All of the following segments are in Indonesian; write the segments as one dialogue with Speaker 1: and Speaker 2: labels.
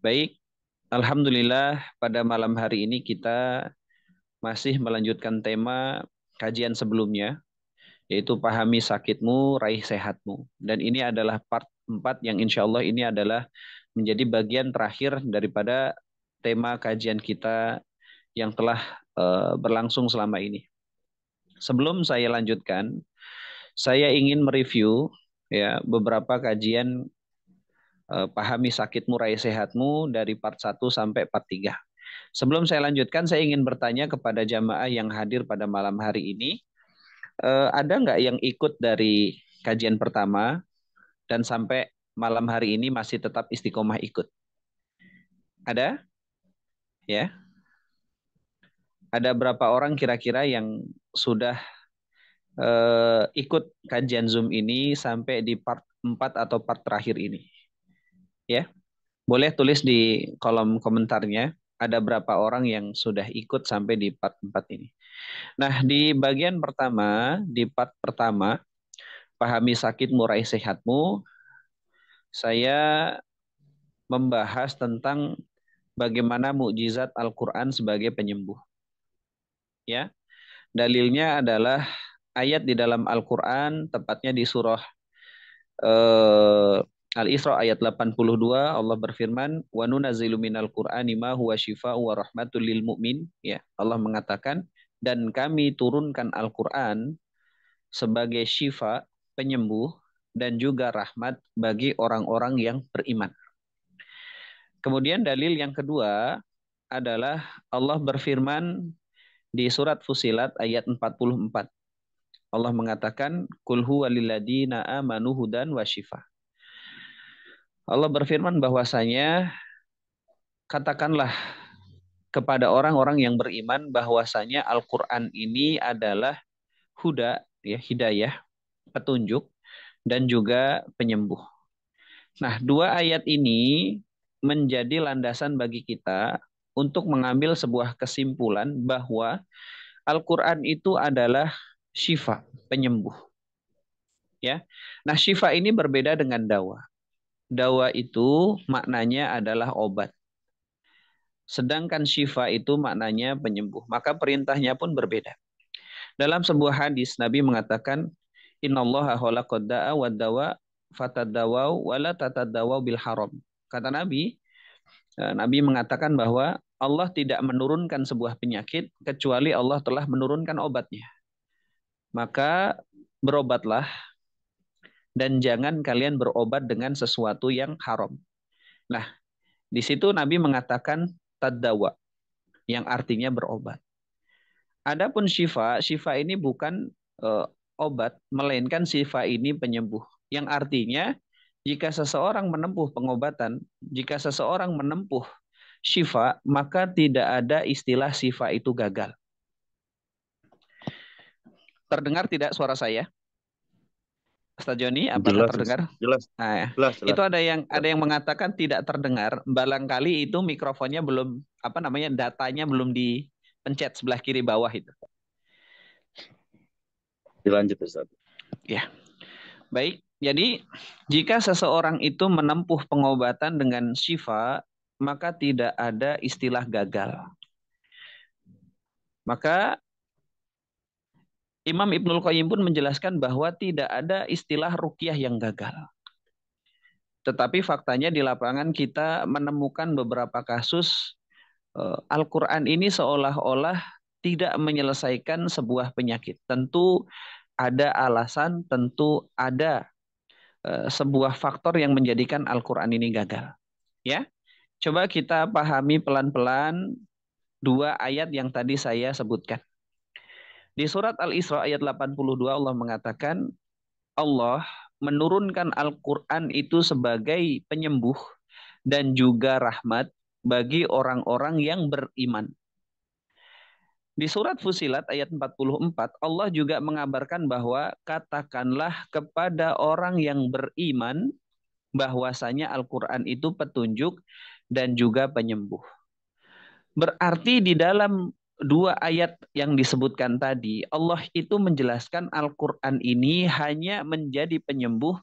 Speaker 1: Baik, Alhamdulillah pada malam hari ini kita masih melanjutkan tema kajian sebelumnya, yaitu pahami sakitmu, raih sehatmu. Dan ini adalah part 4 yang insya Allah ini adalah menjadi bagian terakhir daripada tema kajian kita yang telah eh, berlangsung selama ini. Sebelum saya lanjutkan, saya ingin mereview ya beberapa kajian Eh, pahami sakitmu murai sehatmu dari part 1 sampai part 3. Sebelum saya lanjutkan, saya ingin bertanya kepada jamaah yang hadir pada malam hari ini, eh, ada nggak yang ikut dari kajian pertama dan sampai malam hari ini masih tetap istiqomah ikut? Ada? Ya? Ada berapa orang kira-kira yang sudah eh, ikut kajian Zoom ini sampai di part 4 atau part terakhir ini? ya. Boleh tulis di kolom komentarnya ada berapa orang yang sudah ikut sampai di part 4 ini. Nah, di bagian pertama, di part pertama, pahami sakit murai sehatmu, saya membahas tentang bagaimana mukjizat Al-Qur'an sebagai penyembuh. Ya. Dalilnya adalah ayat di dalam Al-Qur'an tepatnya di surah eh, Al-Isra ayat 82 Allah berfirman wa nunazzilu minal qur'ani ma huwa syifaa'u wa rahmatul lil mu'min ya Allah mengatakan dan kami turunkan Al-Qur'an sebagai syifa penyembuh dan juga rahmat bagi orang-orang yang beriman. Kemudian dalil yang kedua adalah Allah berfirman di surat Fusilat ayat 44. Allah mengatakan kul huwalilladzina amanu hudan wa syifa. Allah berfirman bahwasanya katakanlah kepada orang-orang yang beriman bahwasanya Al-Qur'an ini adalah huda ya hidayah, petunjuk dan juga penyembuh. Nah, dua ayat ini menjadi landasan bagi kita untuk mengambil sebuah kesimpulan bahwa Al-Qur'an itu adalah syifa, penyembuh. Ya. Nah, syifa ini berbeda dengan dawa dawa itu maknanya adalah obat. Sedangkan syifa itu maknanya penyembuh. Maka perintahnya pun berbeda. Dalam sebuah hadis Nabi mengatakan, "Innallaha khalaqad da'a wa dawa fatadawau wala tatadawau bil haram." Kata Nabi, e, Nabi mengatakan bahwa Allah tidak menurunkan sebuah penyakit kecuali Allah telah menurunkan obatnya. Maka berobatlah dan jangan kalian berobat dengan sesuatu yang haram. Nah, di situ Nabi mengatakan tadawa yang artinya berobat. Adapun syifa, syifa ini bukan e, obat, melainkan syifa ini penyembuh. Yang artinya jika seseorang menempuh pengobatan, jika seseorang menempuh syifa, maka tidak ada istilah syifa itu gagal. Terdengar tidak suara saya? Ustaz Joni, apa jelas, terdengar? Jelas, nah, jelas, jelas. Itu ada yang ada yang mengatakan tidak terdengar. Barangkali itu mikrofonnya belum apa namanya datanya belum dipencet sebelah kiri bawah
Speaker 2: itu. Dilanjut Ustaz.
Speaker 1: Ya. Baik, jadi jika seseorang itu menempuh pengobatan dengan syifa, maka tidak ada istilah gagal. Maka Imam Ibnul Qayyim pun menjelaskan bahwa tidak ada istilah rukyah yang gagal. Tetapi faktanya di lapangan kita menemukan beberapa kasus eh, Al-Quran ini seolah-olah tidak menyelesaikan sebuah penyakit. Tentu ada alasan, tentu ada eh, sebuah faktor yang menjadikan Al-Quran ini gagal. Ya, Coba kita pahami pelan-pelan dua ayat yang tadi saya sebutkan. Di surat Al-Isra ayat 82 Allah mengatakan Allah menurunkan Al-Qur'an itu sebagai penyembuh dan juga rahmat bagi orang-orang yang beriman. Di surat Fusilat ayat 44 Allah juga mengabarkan bahwa katakanlah kepada orang yang beriman bahwasanya Al-Qur'an itu petunjuk dan juga penyembuh. Berarti di dalam dua ayat yang disebutkan tadi, Allah itu menjelaskan Al-Quran ini hanya menjadi penyembuh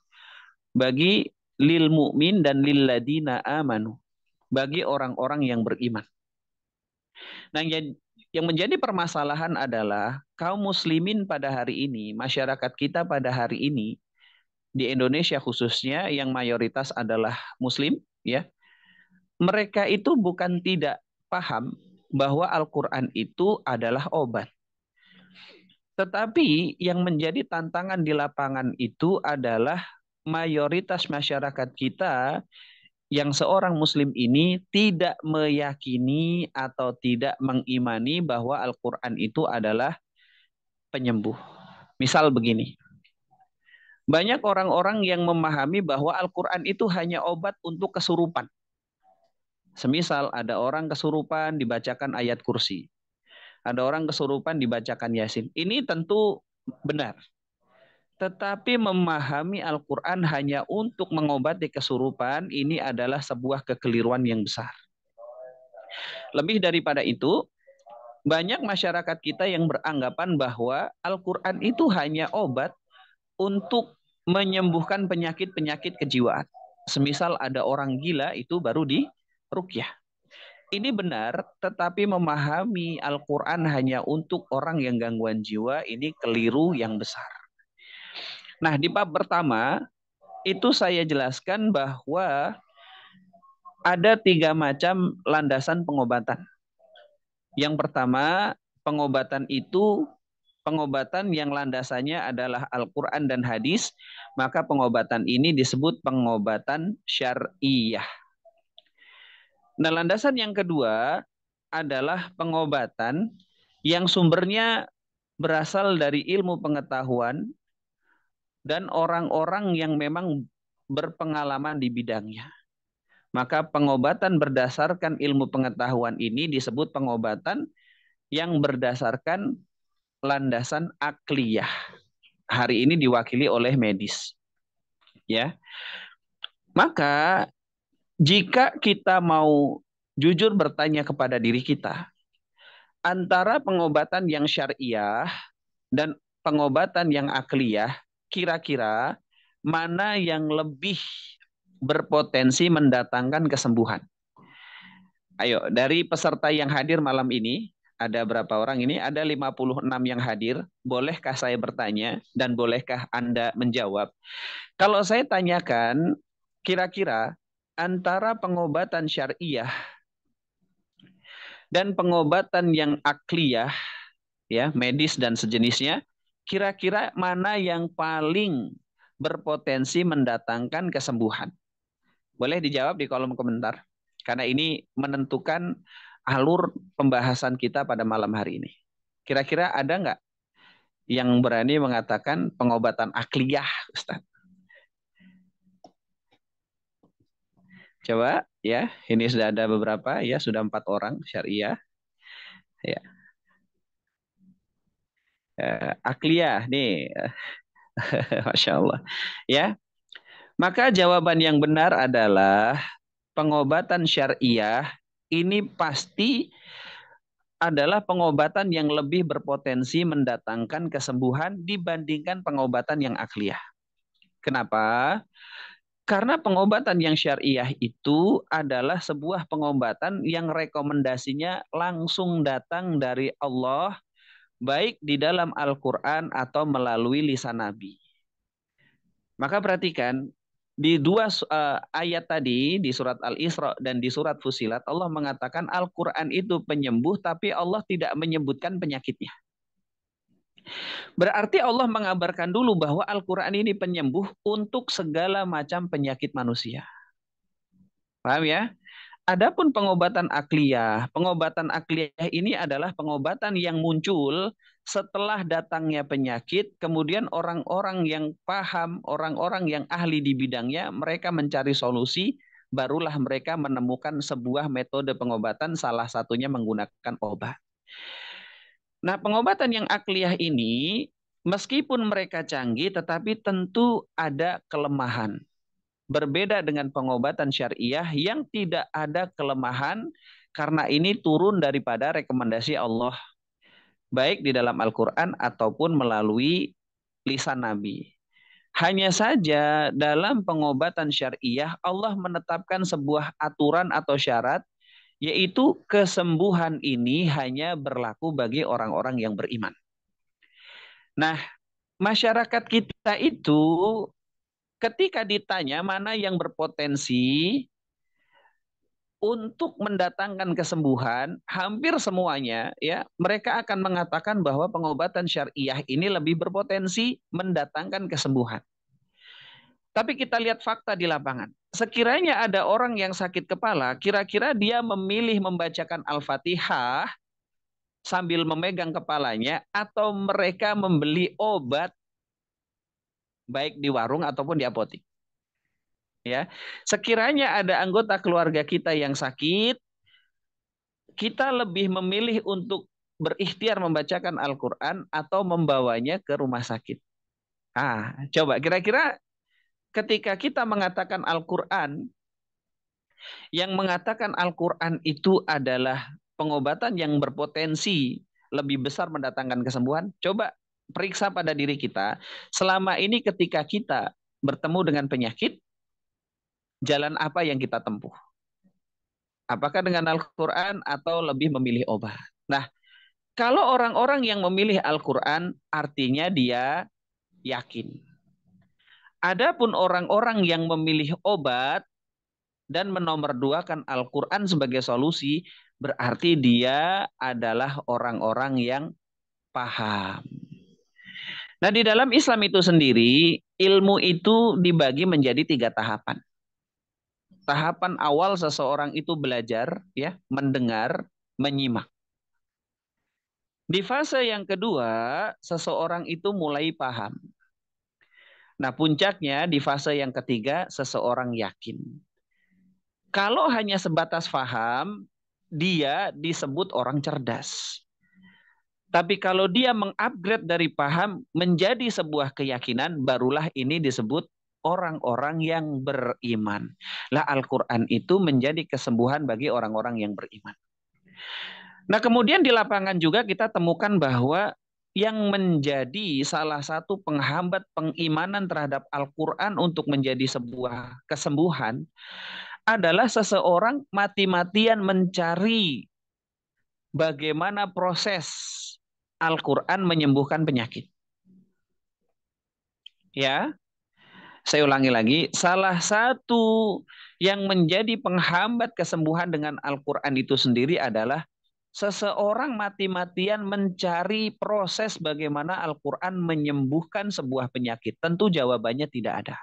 Speaker 1: bagi lil mu'min dan lil ladina amanu. Bagi orang-orang yang beriman. Nah, yang menjadi permasalahan adalah kaum muslimin pada hari ini, masyarakat kita pada hari ini, di Indonesia khususnya yang mayoritas adalah muslim, ya. Mereka itu bukan tidak paham bahwa Al-Quran itu adalah obat. Tetapi yang menjadi tantangan di lapangan itu adalah mayoritas masyarakat kita yang seorang muslim ini tidak meyakini atau tidak mengimani bahwa Al-Qur'an itu adalah penyembuh. Misal begini. Banyak orang-orang yang memahami bahwa Al-Qur'an itu hanya obat untuk kesurupan. Semisal ada orang kesurupan dibacakan ayat kursi. Ada orang kesurupan dibacakan Yasin. Ini tentu benar. Tetapi memahami Al-Quran hanya untuk mengobati kesurupan ini adalah sebuah kekeliruan yang besar. Lebih daripada itu, banyak masyarakat kita yang beranggapan bahwa Al-Quran itu hanya obat untuk menyembuhkan penyakit-penyakit kejiwaan. Semisal ada orang gila itu baru di rukyah. Ini benar, tetapi memahami Al-Quran hanya untuk orang yang gangguan jiwa ini keliru yang besar. Nah, di bab pertama itu saya jelaskan bahwa ada tiga macam landasan pengobatan. Yang pertama, pengobatan itu pengobatan yang landasannya adalah Al-Quran dan hadis, maka pengobatan ini disebut pengobatan syariah Nah, landasan yang kedua adalah pengobatan yang sumbernya berasal dari ilmu pengetahuan dan orang-orang yang memang berpengalaman di bidangnya. Maka pengobatan berdasarkan ilmu pengetahuan ini disebut pengobatan yang berdasarkan landasan akliyah. Hari ini diwakili oleh medis. Ya. Maka jika kita mau jujur bertanya kepada diri kita, antara pengobatan yang syariah dan pengobatan yang akliyah, kira-kira mana yang lebih berpotensi mendatangkan kesembuhan? Ayo, dari peserta yang hadir malam ini, ada berapa orang ini? Ada 56 yang hadir. Bolehkah saya bertanya dan bolehkah Anda menjawab? Kalau saya tanyakan, kira-kira antara pengobatan syariah dan pengobatan yang akliyah ya medis dan sejenisnya kira-kira mana yang paling berpotensi mendatangkan kesembuhan boleh dijawab di kolom komentar karena ini menentukan alur pembahasan kita pada malam hari ini kira-kira ada nggak yang berani mengatakan pengobatan akliyah Ustaz Coba ya, ini sudah ada beberapa ya, sudah empat orang syariah. Ya. Eh, aklia nih. Masya Allah. Ya. Maka jawaban yang benar adalah pengobatan syariah ini pasti adalah pengobatan yang lebih berpotensi mendatangkan kesembuhan dibandingkan pengobatan yang akliyah. Kenapa? Karena pengobatan yang syariah itu adalah sebuah pengobatan yang rekomendasinya langsung datang dari Allah baik di dalam Al-Qur'an atau melalui lisan Nabi. Maka perhatikan di dua uh, ayat tadi di surat Al-Isra dan di surat Fusilat Allah mengatakan Al-Qur'an itu penyembuh tapi Allah tidak menyebutkan penyakitnya. Berarti Allah mengabarkan dulu bahwa Al-Quran ini penyembuh untuk segala macam penyakit manusia. Paham ya? Adapun pengobatan akliyah, pengobatan akliyah ini adalah pengobatan yang muncul setelah datangnya penyakit, kemudian orang-orang yang paham, orang-orang yang ahli di bidangnya, mereka mencari solusi, barulah mereka menemukan sebuah metode pengobatan, salah satunya menggunakan obat. Nah, pengobatan yang akliyah ini meskipun mereka canggih tetapi tentu ada kelemahan. Berbeda dengan pengobatan syariah yang tidak ada kelemahan karena ini turun daripada rekomendasi Allah baik di dalam Al-Qur'an ataupun melalui lisan nabi. Hanya saja dalam pengobatan syariah Allah menetapkan sebuah aturan atau syarat yaitu kesembuhan ini hanya berlaku bagi orang-orang yang beriman. Nah, masyarakat kita itu ketika ditanya mana yang berpotensi untuk mendatangkan kesembuhan, hampir semuanya ya, mereka akan mengatakan bahwa pengobatan syariah ini lebih berpotensi mendatangkan kesembuhan. Tapi kita lihat fakta di lapangan. Sekiranya ada orang yang sakit kepala, kira-kira dia memilih membacakan Al-Fatihah sambil memegang kepalanya atau mereka membeli obat baik di warung ataupun di apotik. Ya. Sekiranya ada anggota keluarga kita yang sakit, kita lebih memilih untuk berikhtiar membacakan Al-Qur'an atau membawanya ke rumah sakit. Ah, coba kira-kira ketika kita mengatakan Al-Quran, yang mengatakan Al-Quran itu adalah pengobatan yang berpotensi lebih besar mendatangkan kesembuhan, coba periksa pada diri kita. Selama ini ketika kita bertemu dengan penyakit, jalan apa yang kita tempuh? Apakah dengan Al-Quran atau lebih memilih obat? Nah, kalau orang-orang yang memilih Al-Quran, artinya dia yakin. Adapun orang-orang yang memilih obat dan menomorduakan Al-Quran sebagai solusi, berarti dia adalah orang-orang yang paham. Nah, di dalam Islam itu sendiri, ilmu itu dibagi menjadi tiga tahapan. Tahapan awal seseorang itu belajar, ya, mendengar, menyimak. Di fase yang kedua, seseorang itu mulai paham. Nah, puncaknya di fase yang ketiga seseorang yakin. Kalau hanya sebatas faham, dia disebut orang cerdas. Tapi kalau dia mengupgrade dari paham menjadi sebuah keyakinan, barulah ini disebut orang-orang yang beriman. Lah Al-Quran itu menjadi kesembuhan bagi orang-orang yang beriman. Nah kemudian di lapangan juga kita temukan bahwa yang menjadi salah satu penghambat pengimanan terhadap Al-Quran untuk menjadi sebuah kesembuhan adalah seseorang mati-matian mencari bagaimana proses Al-Quran menyembuhkan penyakit. Ya, saya ulangi lagi, salah satu yang menjadi penghambat kesembuhan dengan Al-Quran itu sendiri adalah seseorang mati-matian mencari proses bagaimana Al-Quran menyembuhkan sebuah penyakit? Tentu jawabannya tidak ada.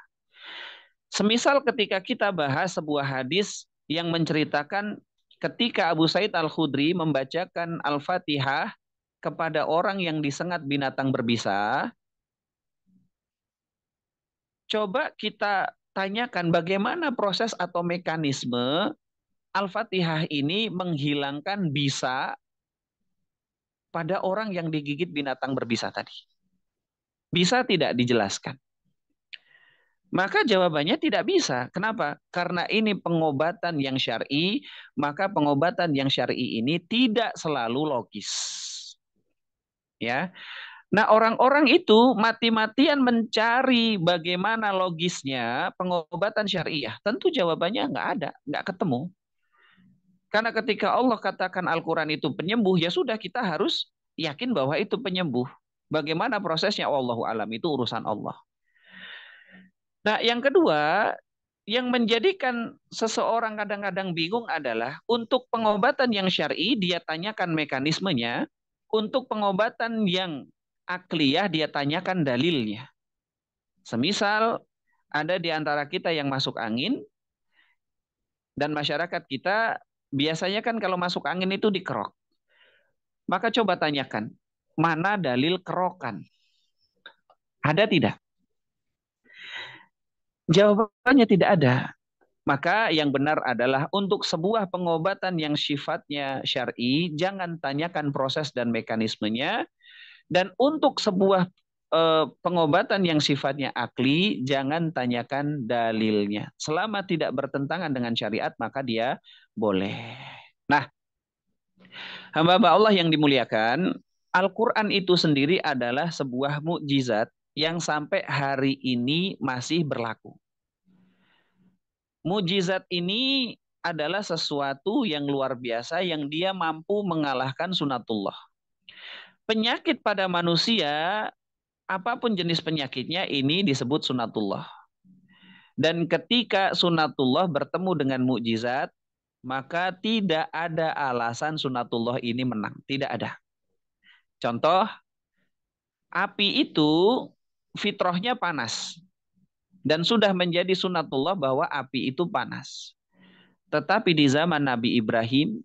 Speaker 1: Semisal ketika kita bahas sebuah hadis yang menceritakan ketika Abu Said Al-Khudri membacakan Al-Fatihah kepada orang yang disengat binatang berbisa, coba kita tanyakan bagaimana proses atau mekanisme Al-Fatihah ini menghilangkan bisa pada orang yang digigit binatang berbisa tadi. Bisa tidak dijelaskan? Maka jawabannya tidak bisa. Kenapa? Karena ini pengobatan yang syar'i, maka pengobatan yang syar'i ini tidak selalu logis. Ya. Nah, orang-orang itu mati-matian mencari bagaimana logisnya pengobatan syariah. Tentu jawabannya nggak ada, nggak ketemu. Karena ketika Allah katakan Al-Quran itu penyembuh, ya sudah kita harus yakin bahwa itu penyembuh. Bagaimana prosesnya Allah alam itu urusan Allah. Nah, yang kedua, yang menjadikan seseorang kadang-kadang bingung adalah untuk pengobatan yang syar'i dia tanyakan mekanismenya, untuk pengobatan yang akliyah dia tanyakan dalilnya. Semisal ada di antara kita yang masuk angin dan masyarakat kita biasanya kan kalau masuk angin itu dikerok. Maka coba tanyakan, mana dalil kerokan? Ada tidak? Jawabannya tidak ada. Maka yang benar adalah untuk sebuah pengobatan yang sifatnya syar'i, jangan tanyakan proses dan mekanismenya. Dan untuk sebuah Eh, pengobatan yang sifatnya akli jangan tanyakan dalilnya. Selama tidak bertentangan dengan syariat maka dia boleh. Nah, hamba-hamba Allah yang dimuliakan, Al-Qur'an itu sendiri adalah sebuah mukjizat yang sampai hari ini masih berlaku. Mujizat ini adalah sesuatu yang luar biasa yang dia mampu mengalahkan sunatullah. Penyakit pada manusia apapun jenis penyakitnya ini disebut sunatullah. Dan ketika sunatullah bertemu dengan mukjizat, maka tidak ada alasan sunatullah ini menang. Tidak ada. Contoh, api itu fitrohnya panas. Dan sudah menjadi sunatullah bahwa api itu panas. Tetapi di zaman Nabi Ibrahim,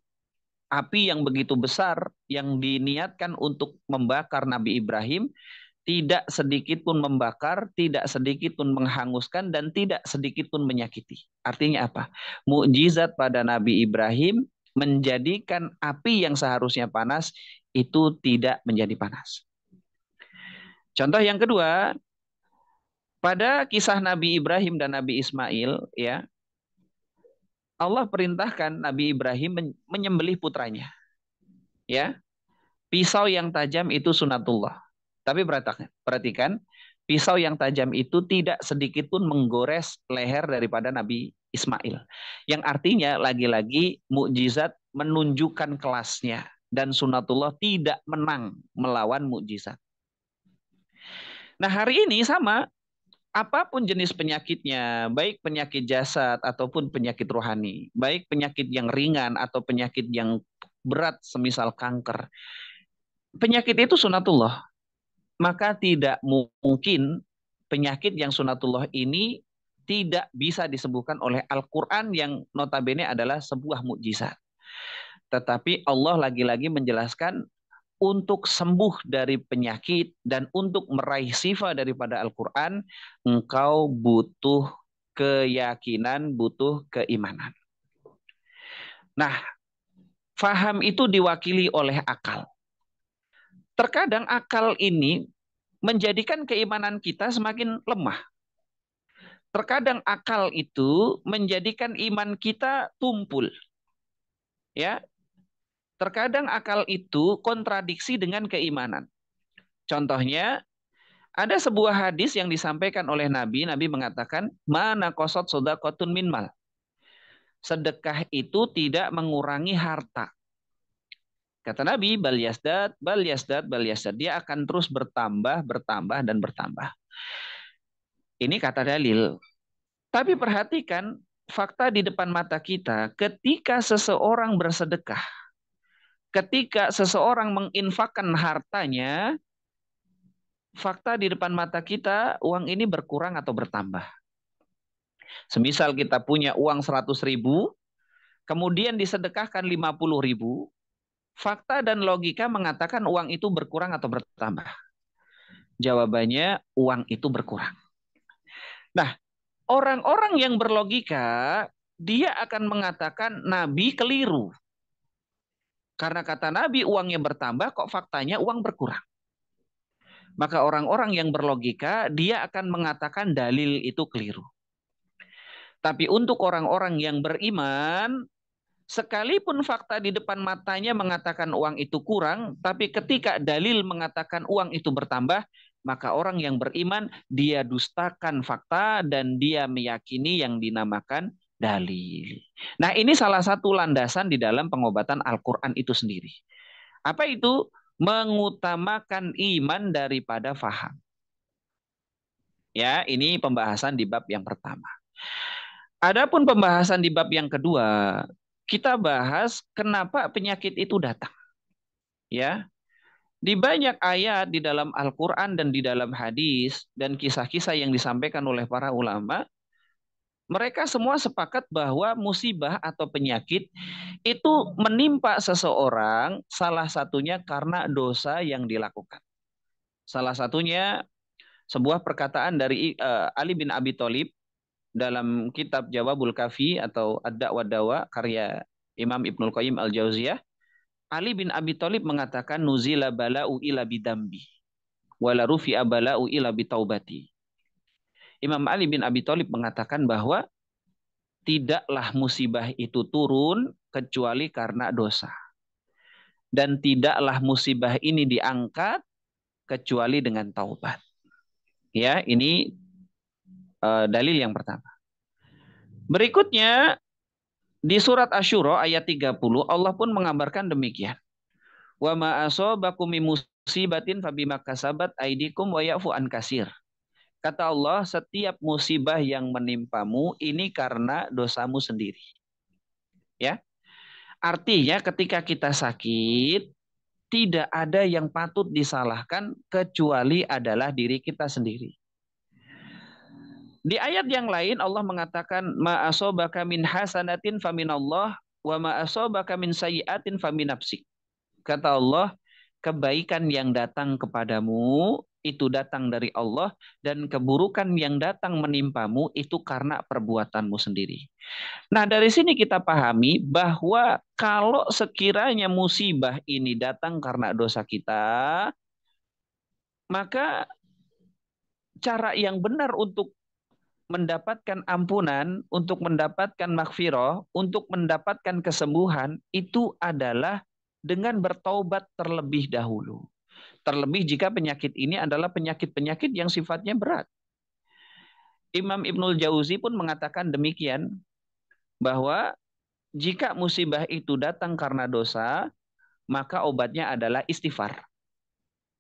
Speaker 1: api yang begitu besar yang diniatkan untuk membakar Nabi Ibrahim tidak sedikit pun membakar, tidak sedikit pun menghanguskan, dan tidak sedikit pun menyakiti. Artinya apa? Mukjizat pada Nabi Ibrahim menjadikan api yang seharusnya panas itu tidak menjadi panas. Contoh yang kedua, pada kisah Nabi Ibrahim dan Nabi Ismail, ya Allah perintahkan Nabi Ibrahim menyembelih putranya. Ya, pisau yang tajam itu sunatullah tapi perhatikan, pisau yang tajam itu tidak sedikit pun menggores leher daripada Nabi Ismail. Yang artinya lagi-lagi mukjizat menunjukkan kelasnya dan sunatullah tidak menang melawan mukjizat. Nah, hari ini sama apapun jenis penyakitnya, baik penyakit jasad ataupun penyakit rohani, baik penyakit yang ringan atau penyakit yang berat semisal kanker. Penyakit itu sunatullah maka tidak mungkin penyakit yang sunatullah ini tidak bisa disembuhkan oleh Al-Quran yang notabene adalah sebuah mukjizat. Tetapi Allah lagi-lagi menjelaskan untuk sembuh dari penyakit dan untuk meraih sifat daripada Al-Quran, engkau butuh keyakinan, butuh keimanan. Nah, faham itu diwakili oleh akal. Terkadang akal ini menjadikan keimanan kita semakin lemah. Terkadang akal itu menjadikan iman kita tumpul. Ya. Terkadang akal itu kontradiksi dengan keimanan. Contohnya ada sebuah hadis yang disampaikan oleh Nabi. Nabi mengatakan, mana kosot sodakotun minmal." minimal, Sedekah itu tidak mengurangi harta. Kata Nabi, bal yasdad, bal bal Dia akan terus bertambah, bertambah, dan bertambah. Ini kata dalil. Tapi perhatikan fakta di depan mata kita. Ketika seseorang bersedekah, ketika seseorang menginfakkan hartanya, fakta di depan mata kita uang ini berkurang atau bertambah. Semisal kita punya uang 100 ribu, kemudian disedekahkan 50 ribu, Fakta dan logika mengatakan uang itu berkurang atau bertambah. Jawabannya uang itu berkurang. Nah, orang-orang yang berlogika dia akan mengatakan nabi keliru. Karena kata nabi uangnya bertambah kok faktanya uang berkurang. Maka orang-orang yang berlogika dia akan mengatakan dalil itu keliru. Tapi untuk orang-orang yang beriman, Sekalipun fakta di depan matanya mengatakan uang itu kurang, tapi ketika dalil mengatakan uang itu bertambah, maka orang yang beriman dia dustakan fakta dan dia meyakini yang dinamakan dalil. Nah, ini salah satu landasan di dalam pengobatan Al-Qur'an itu sendiri. Apa itu? Mengutamakan iman daripada faham. Ya, ini pembahasan di bab yang pertama. Adapun pembahasan di bab yang kedua, kita bahas kenapa penyakit itu datang. Ya. Di banyak ayat di dalam Al-Qur'an dan di dalam hadis dan kisah-kisah yang disampaikan oleh para ulama, mereka semua sepakat bahwa musibah atau penyakit itu menimpa seseorang salah satunya karena dosa yang dilakukan. Salah satunya sebuah perkataan dari eh, Ali bin Abi Thalib dalam kitab Jawabul Kafi atau Ad-Da'wa Dawa karya Imam Ibnul Qayyim Al-Jauziyah, Ali bin Abi Thalib mengatakan nuzila bala'u ila bidambi wala rufi bala'u ila bitaubati. Imam Ali bin Abi Thalib mengatakan bahwa tidaklah musibah itu turun kecuali karena dosa. Dan tidaklah musibah ini diangkat kecuali dengan taubat. Ya, ini uh, dalil yang pertama. Berikutnya di surat Asyura ayat 30 Allah pun mengabarkan demikian. Wa ma asabakum musibatin fabima kasabat aidikum wa ya'fu an kasir. Kata Allah, setiap musibah yang menimpamu ini karena dosamu sendiri. Ya. Artinya ketika kita sakit, tidak ada yang patut disalahkan kecuali adalah diri kita sendiri. Di ayat yang lain Allah mengatakan ma asobaka min hasanatin faminallah wa ma asobaka min famin faminafsi. Kata Allah, kebaikan yang datang kepadamu itu datang dari Allah dan keburukan yang datang menimpamu itu karena perbuatanmu sendiri. Nah, dari sini kita pahami bahwa kalau sekiranya musibah ini datang karena dosa kita, maka cara yang benar untuk mendapatkan ampunan, untuk mendapatkan makfiroh, untuk mendapatkan kesembuhan itu adalah dengan bertaubat terlebih dahulu. Terlebih jika penyakit ini adalah penyakit-penyakit yang sifatnya berat. Imam Ibnul Jauzi pun mengatakan demikian bahwa jika musibah itu datang karena dosa, maka obatnya adalah istighfar.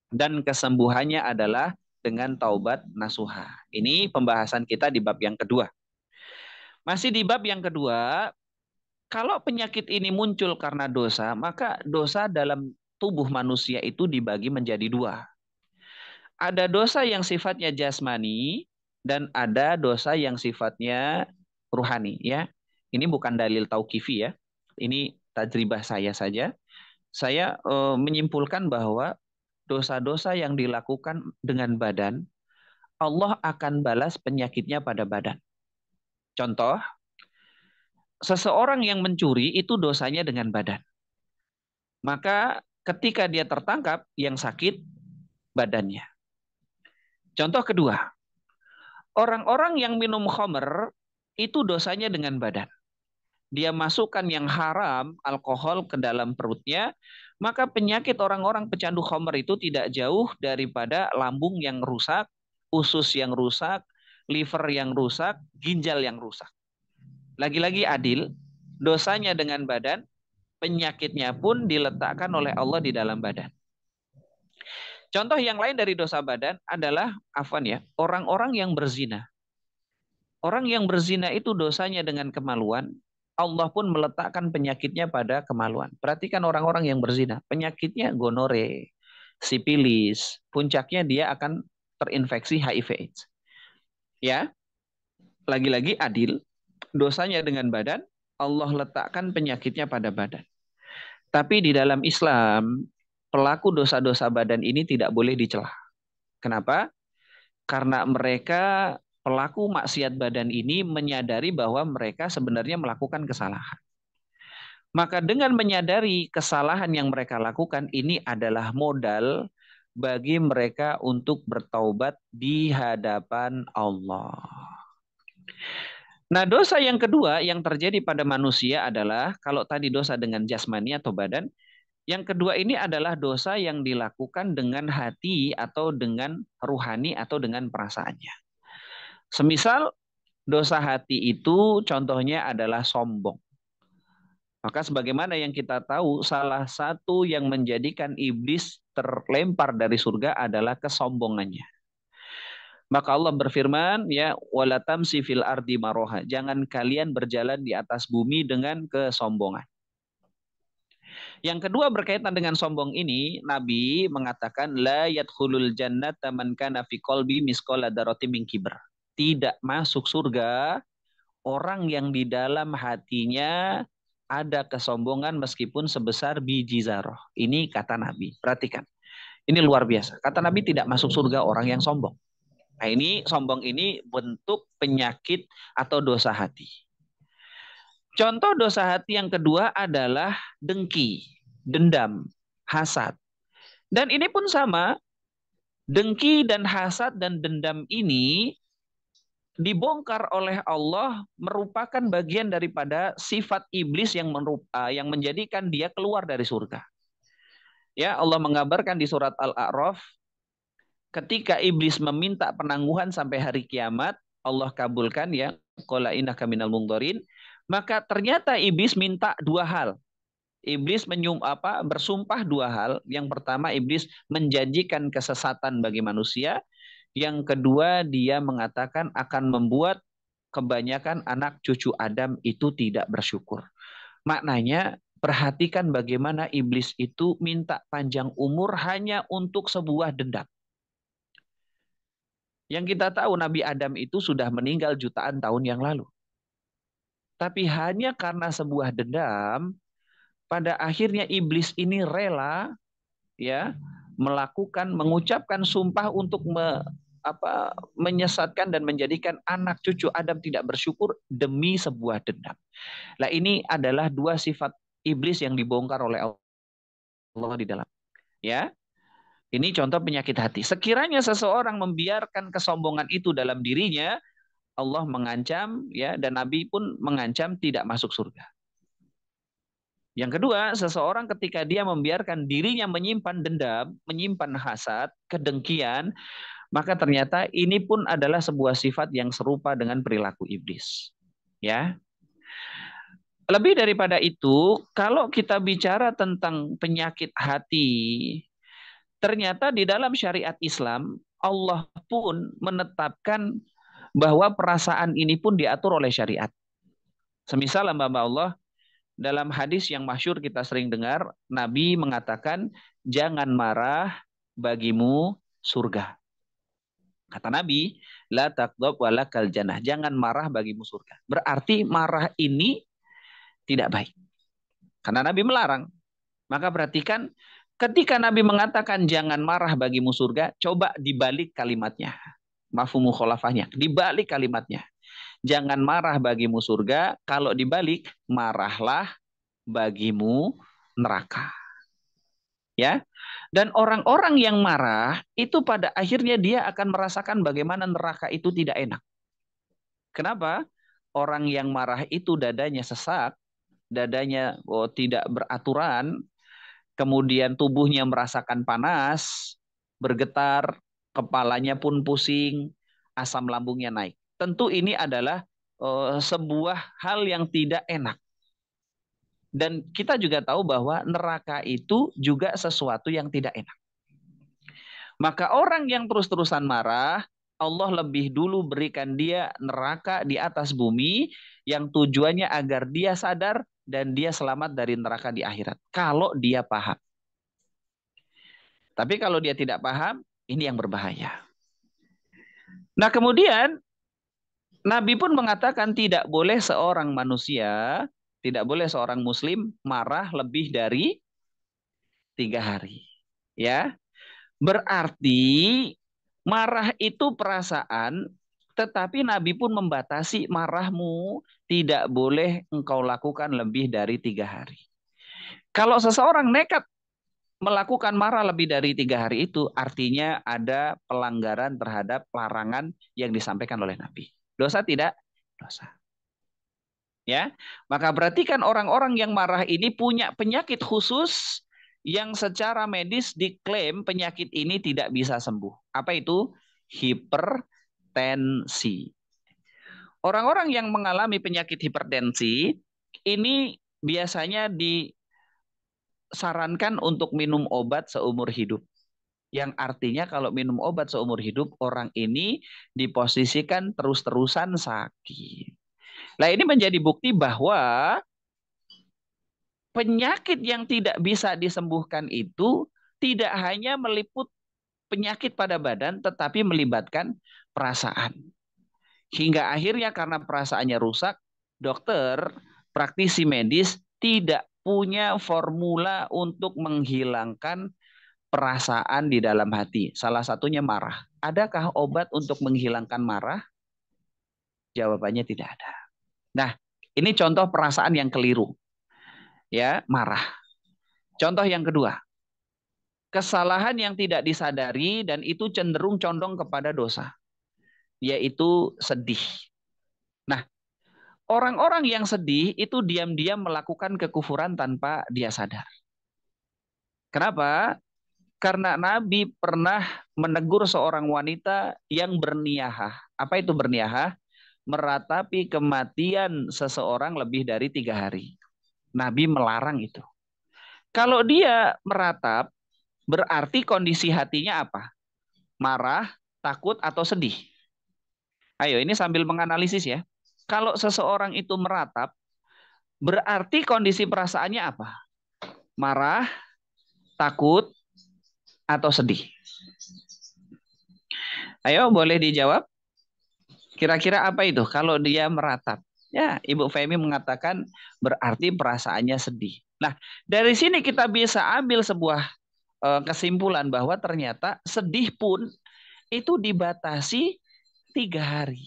Speaker 1: Dan kesembuhannya adalah dengan taubat nasuha. Ini pembahasan kita di bab yang kedua. Masih di bab yang kedua, kalau penyakit ini muncul karena dosa, maka dosa dalam tubuh manusia itu dibagi menjadi dua. Ada dosa yang sifatnya jasmani dan ada dosa yang sifatnya ruhani ya. Ini bukan dalil tauqifi ya. Ini tajribah saya saja. Saya e, menyimpulkan bahwa dosa-dosa yang dilakukan dengan badan, Allah akan balas penyakitnya pada badan. Contoh, seseorang yang mencuri itu dosanya dengan badan. Maka ketika dia tertangkap, yang sakit badannya. Contoh kedua, orang-orang yang minum khamer itu dosanya dengan badan. Dia masukkan yang haram, alkohol ke dalam perutnya, maka penyakit orang-orang pecandu khamr itu tidak jauh daripada lambung yang rusak, usus yang rusak, liver yang rusak, ginjal yang rusak. Lagi-lagi adil, dosanya dengan badan, penyakitnya pun diletakkan oleh Allah di dalam badan. Contoh yang lain dari dosa badan adalah afan ya, orang-orang yang berzina. Orang yang berzina itu dosanya dengan kemaluan, Allah pun meletakkan penyakitnya pada kemaluan. Perhatikan orang-orang yang berzina, penyakitnya gonore, sipilis, puncaknya dia akan terinfeksi HIV/AIDS. Ya, lagi-lagi adil, dosanya dengan badan, Allah letakkan penyakitnya pada badan. Tapi di dalam Islam, pelaku dosa-dosa badan ini tidak boleh dicela. Kenapa? Karena mereka pelaku maksiat badan ini menyadari bahwa mereka sebenarnya melakukan kesalahan. Maka dengan menyadari kesalahan yang mereka lakukan ini adalah modal bagi mereka untuk bertaubat di hadapan Allah. Nah, dosa yang kedua yang terjadi pada manusia adalah kalau tadi dosa dengan jasmani atau badan, yang kedua ini adalah dosa yang dilakukan dengan hati atau dengan ruhani atau dengan perasaannya. Semisal dosa hati itu contohnya adalah sombong. Maka sebagaimana yang kita tahu, salah satu yang menjadikan iblis terlempar dari surga adalah kesombongannya. Maka Allah berfirman, ya walatam sifil ardi maroha. Jangan kalian berjalan di atas bumi dengan kesombongan. Yang kedua berkaitan dengan sombong ini, Nabi mengatakan la yadkhulul jannata man kana fi qalbi misqala min tidak masuk surga orang yang di dalam hatinya ada kesombongan meskipun sebesar biji zarah. Ini kata Nabi. Perhatikan. Ini luar biasa. Kata Nabi tidak masuk surga orang yang sombong. Nah ini sombong ini bentuk penyakit atau dosa hati. Contoh dosa hati yang kedua adalah dengki, dendam, hasad. Dan ini pun sama, dengki dan hasad dan dendam ini dibongkar oleh Allah merupakan bagian daripada sifat iblis yang merupa, ah, yang menjadikan dia keluar dari surga. Ya, Allah mengabarkan di surat Al-A'raf ketika iblis meminta penangguhan sampai hari kiamat, Allah kabulkan ya, qala innaka minal mungdorin, maka ternyata iblis minta dua hal. Iblis menyum apa bersumpah dua hal. Yang pertama iblis menjanjikan kesesatan bagi manusia, yang kedua, dia mengatakan akan membuat kebanyakan anak cucu Adam itu tidak bersyukur. Maknanya, perhatikan bagaimana iblis itu minta panjang umur hanya untuk sebuah dendam. Yang kita tahu Nabi Adam itu sudah meninggal jutaan tahun yang lalu. Tapi hanya karena sebuah dendam, pada akhirnya iblis ini rela ya melakukan mengucapkan sumpah untuk me, apa menyesatkan dan menjadikan anak cucu Adam tidak bersyukur demi sebuah dendam. Nah, ini adalah dua sifat iblis yang dibongkar oleh Allah di dalam. Ya. Ini contoh penyakit hati. Sekiranya seseorang membiarkan kesombongan itu dalam dirinya, Allah mengancam ya dan Nabi pun mengancam tidak masuk surga. Yang kedua, seseorang ketika dia membiarkan dirinya menyimpan dendam, menyimpan hasad, kedengkian, maka ternyata ini pun adalah sebuah sifat yang serupa dengan perilaku
Speaker 3: iblis.
Speaker 1: Ya. Lebih daripada itu, kalau kita bicara tentang penyakit hati, ternyata di dalam syariat Islam Allah pun menetapkan bahwa perasaan ini pun diatur oleh syariat. Semisal Mbak Allah dalam hadis yang masyur kita sering dengar, Nabi mengatakan, jangan marah bagimu surga. Kata Nabi, la takdob walakal kaljanah. Jangan marah bagimu surga. Berarti marah ini tidak baik. Karena Nabi melarang. Maka perhatikan, ketika Nabi mengatakan jangan marah bagimu surga, coba dibalik kalimatnya. Mafumu kholafahnya. Dibalik kalimatnya jangan marah bagimu surga, kalau dibalik marahlah bagimu neraka. Ya. Dan orang-orang yang marah itu pada akhirnya dia akan merasakan bagaimana neraka itu tidak enak. Kenapa? Orang yang marah itu dadanya sesak, dadanya oh, tidak beraturan, kemudian tubuhnya merasakan panas, bergetar, kepalanya pun pusing, asam lambungnya naik tentu ini adalah uh, sebuah hal yang tidak enak. Dan kita juga tahu bahwa neraka itu juga sesuatu yang tidak enak. Maka orang yang terus-terusan marah, Allah lebih dulu berikan dia neraka di atas bumi yang tujuannya agar dia sadar dan dia selamat dari neraka di akhirat. Kalau dia paham. Tapi kalau dia tidak paham, ini yang berbahaya. Nah kemudian Nabi pun mengatakan tidak boleh seorang manusia, tidak boleh seorang muslim marah lebih dari tiga hari. Ya, berarti marah itu perasaan, tetapi Nabi pun membatasi marahmu tidak boleh engkau lakukan lebih dari tiga hari. Kalau seseorang nekat melakukan marah lebih dari tiga hari itu, artinya ada pelanggaran terhadap larangan yang disampaikan oleh Nabi. Dosa tidak? Dosa. Ya, maka berarti kan orang-orang yang marah ini punya penyakit khusus yang secara medis diklaim penyakit ini tidak bisa sembuh. Apa itu? Hipertensi. Orang-orang yang mengalami penyakit hipertensi ini biasanya disarankan untuk minum obat seumur hidup yang artinya kalau minum obat seumur hidup orang ini diposisikan terus-terusan sakit. Nah, ini menjadi bukti bahwa penyakit yang tidak bisa disembuhkan itu tidak hanya meliput penyakit pada badan tetapi melibatkan perasaan. Hingga akhirnya karena perasaannya rusak, dokter, praktisi medis tidak punya formula untuk menghilangkan perasaan di dalam hati. Salah satunya marah. Adakah obat untuk menghilangkan marah? Jawabannya tidak ada. Nah, ini contoh perasaan yang keliru. Ya, marah. Contoh yang kedua. Kesalahan yang tidak disadari dan itu cenderung condong kepada dosa, yaitu sedih. Nah, orang-orang yang sedih itu diam-diam melakukan kekufuran tanpa dia sadar. Kenapa? Karena Nabi pernah menegur seorang wanita yang berniaha. Apa itu berniaha? Meratapi kematian seseorang lebih dari tiga hari. Nabi melarang itu. Kalau dia meratap, berarti kondisi hatinya apa? Marah, takut, atau sedih. Ayo, ini sambil menganalisis ya. Kalau seseorang itu meratap, berarti kondisi perasaannya apa? Marah, takut, atau sedih? Ayo, boleh dijawab. Kira-kira apa itu kalau dia meratap? Ya, Ibu Femi mengatakan berarti perasaannya sedih. Nah, dari sini kita bisa ambil sebuah eh, kesimpulan bahwa ternyata sedih pun itu dibatasi tiga hari.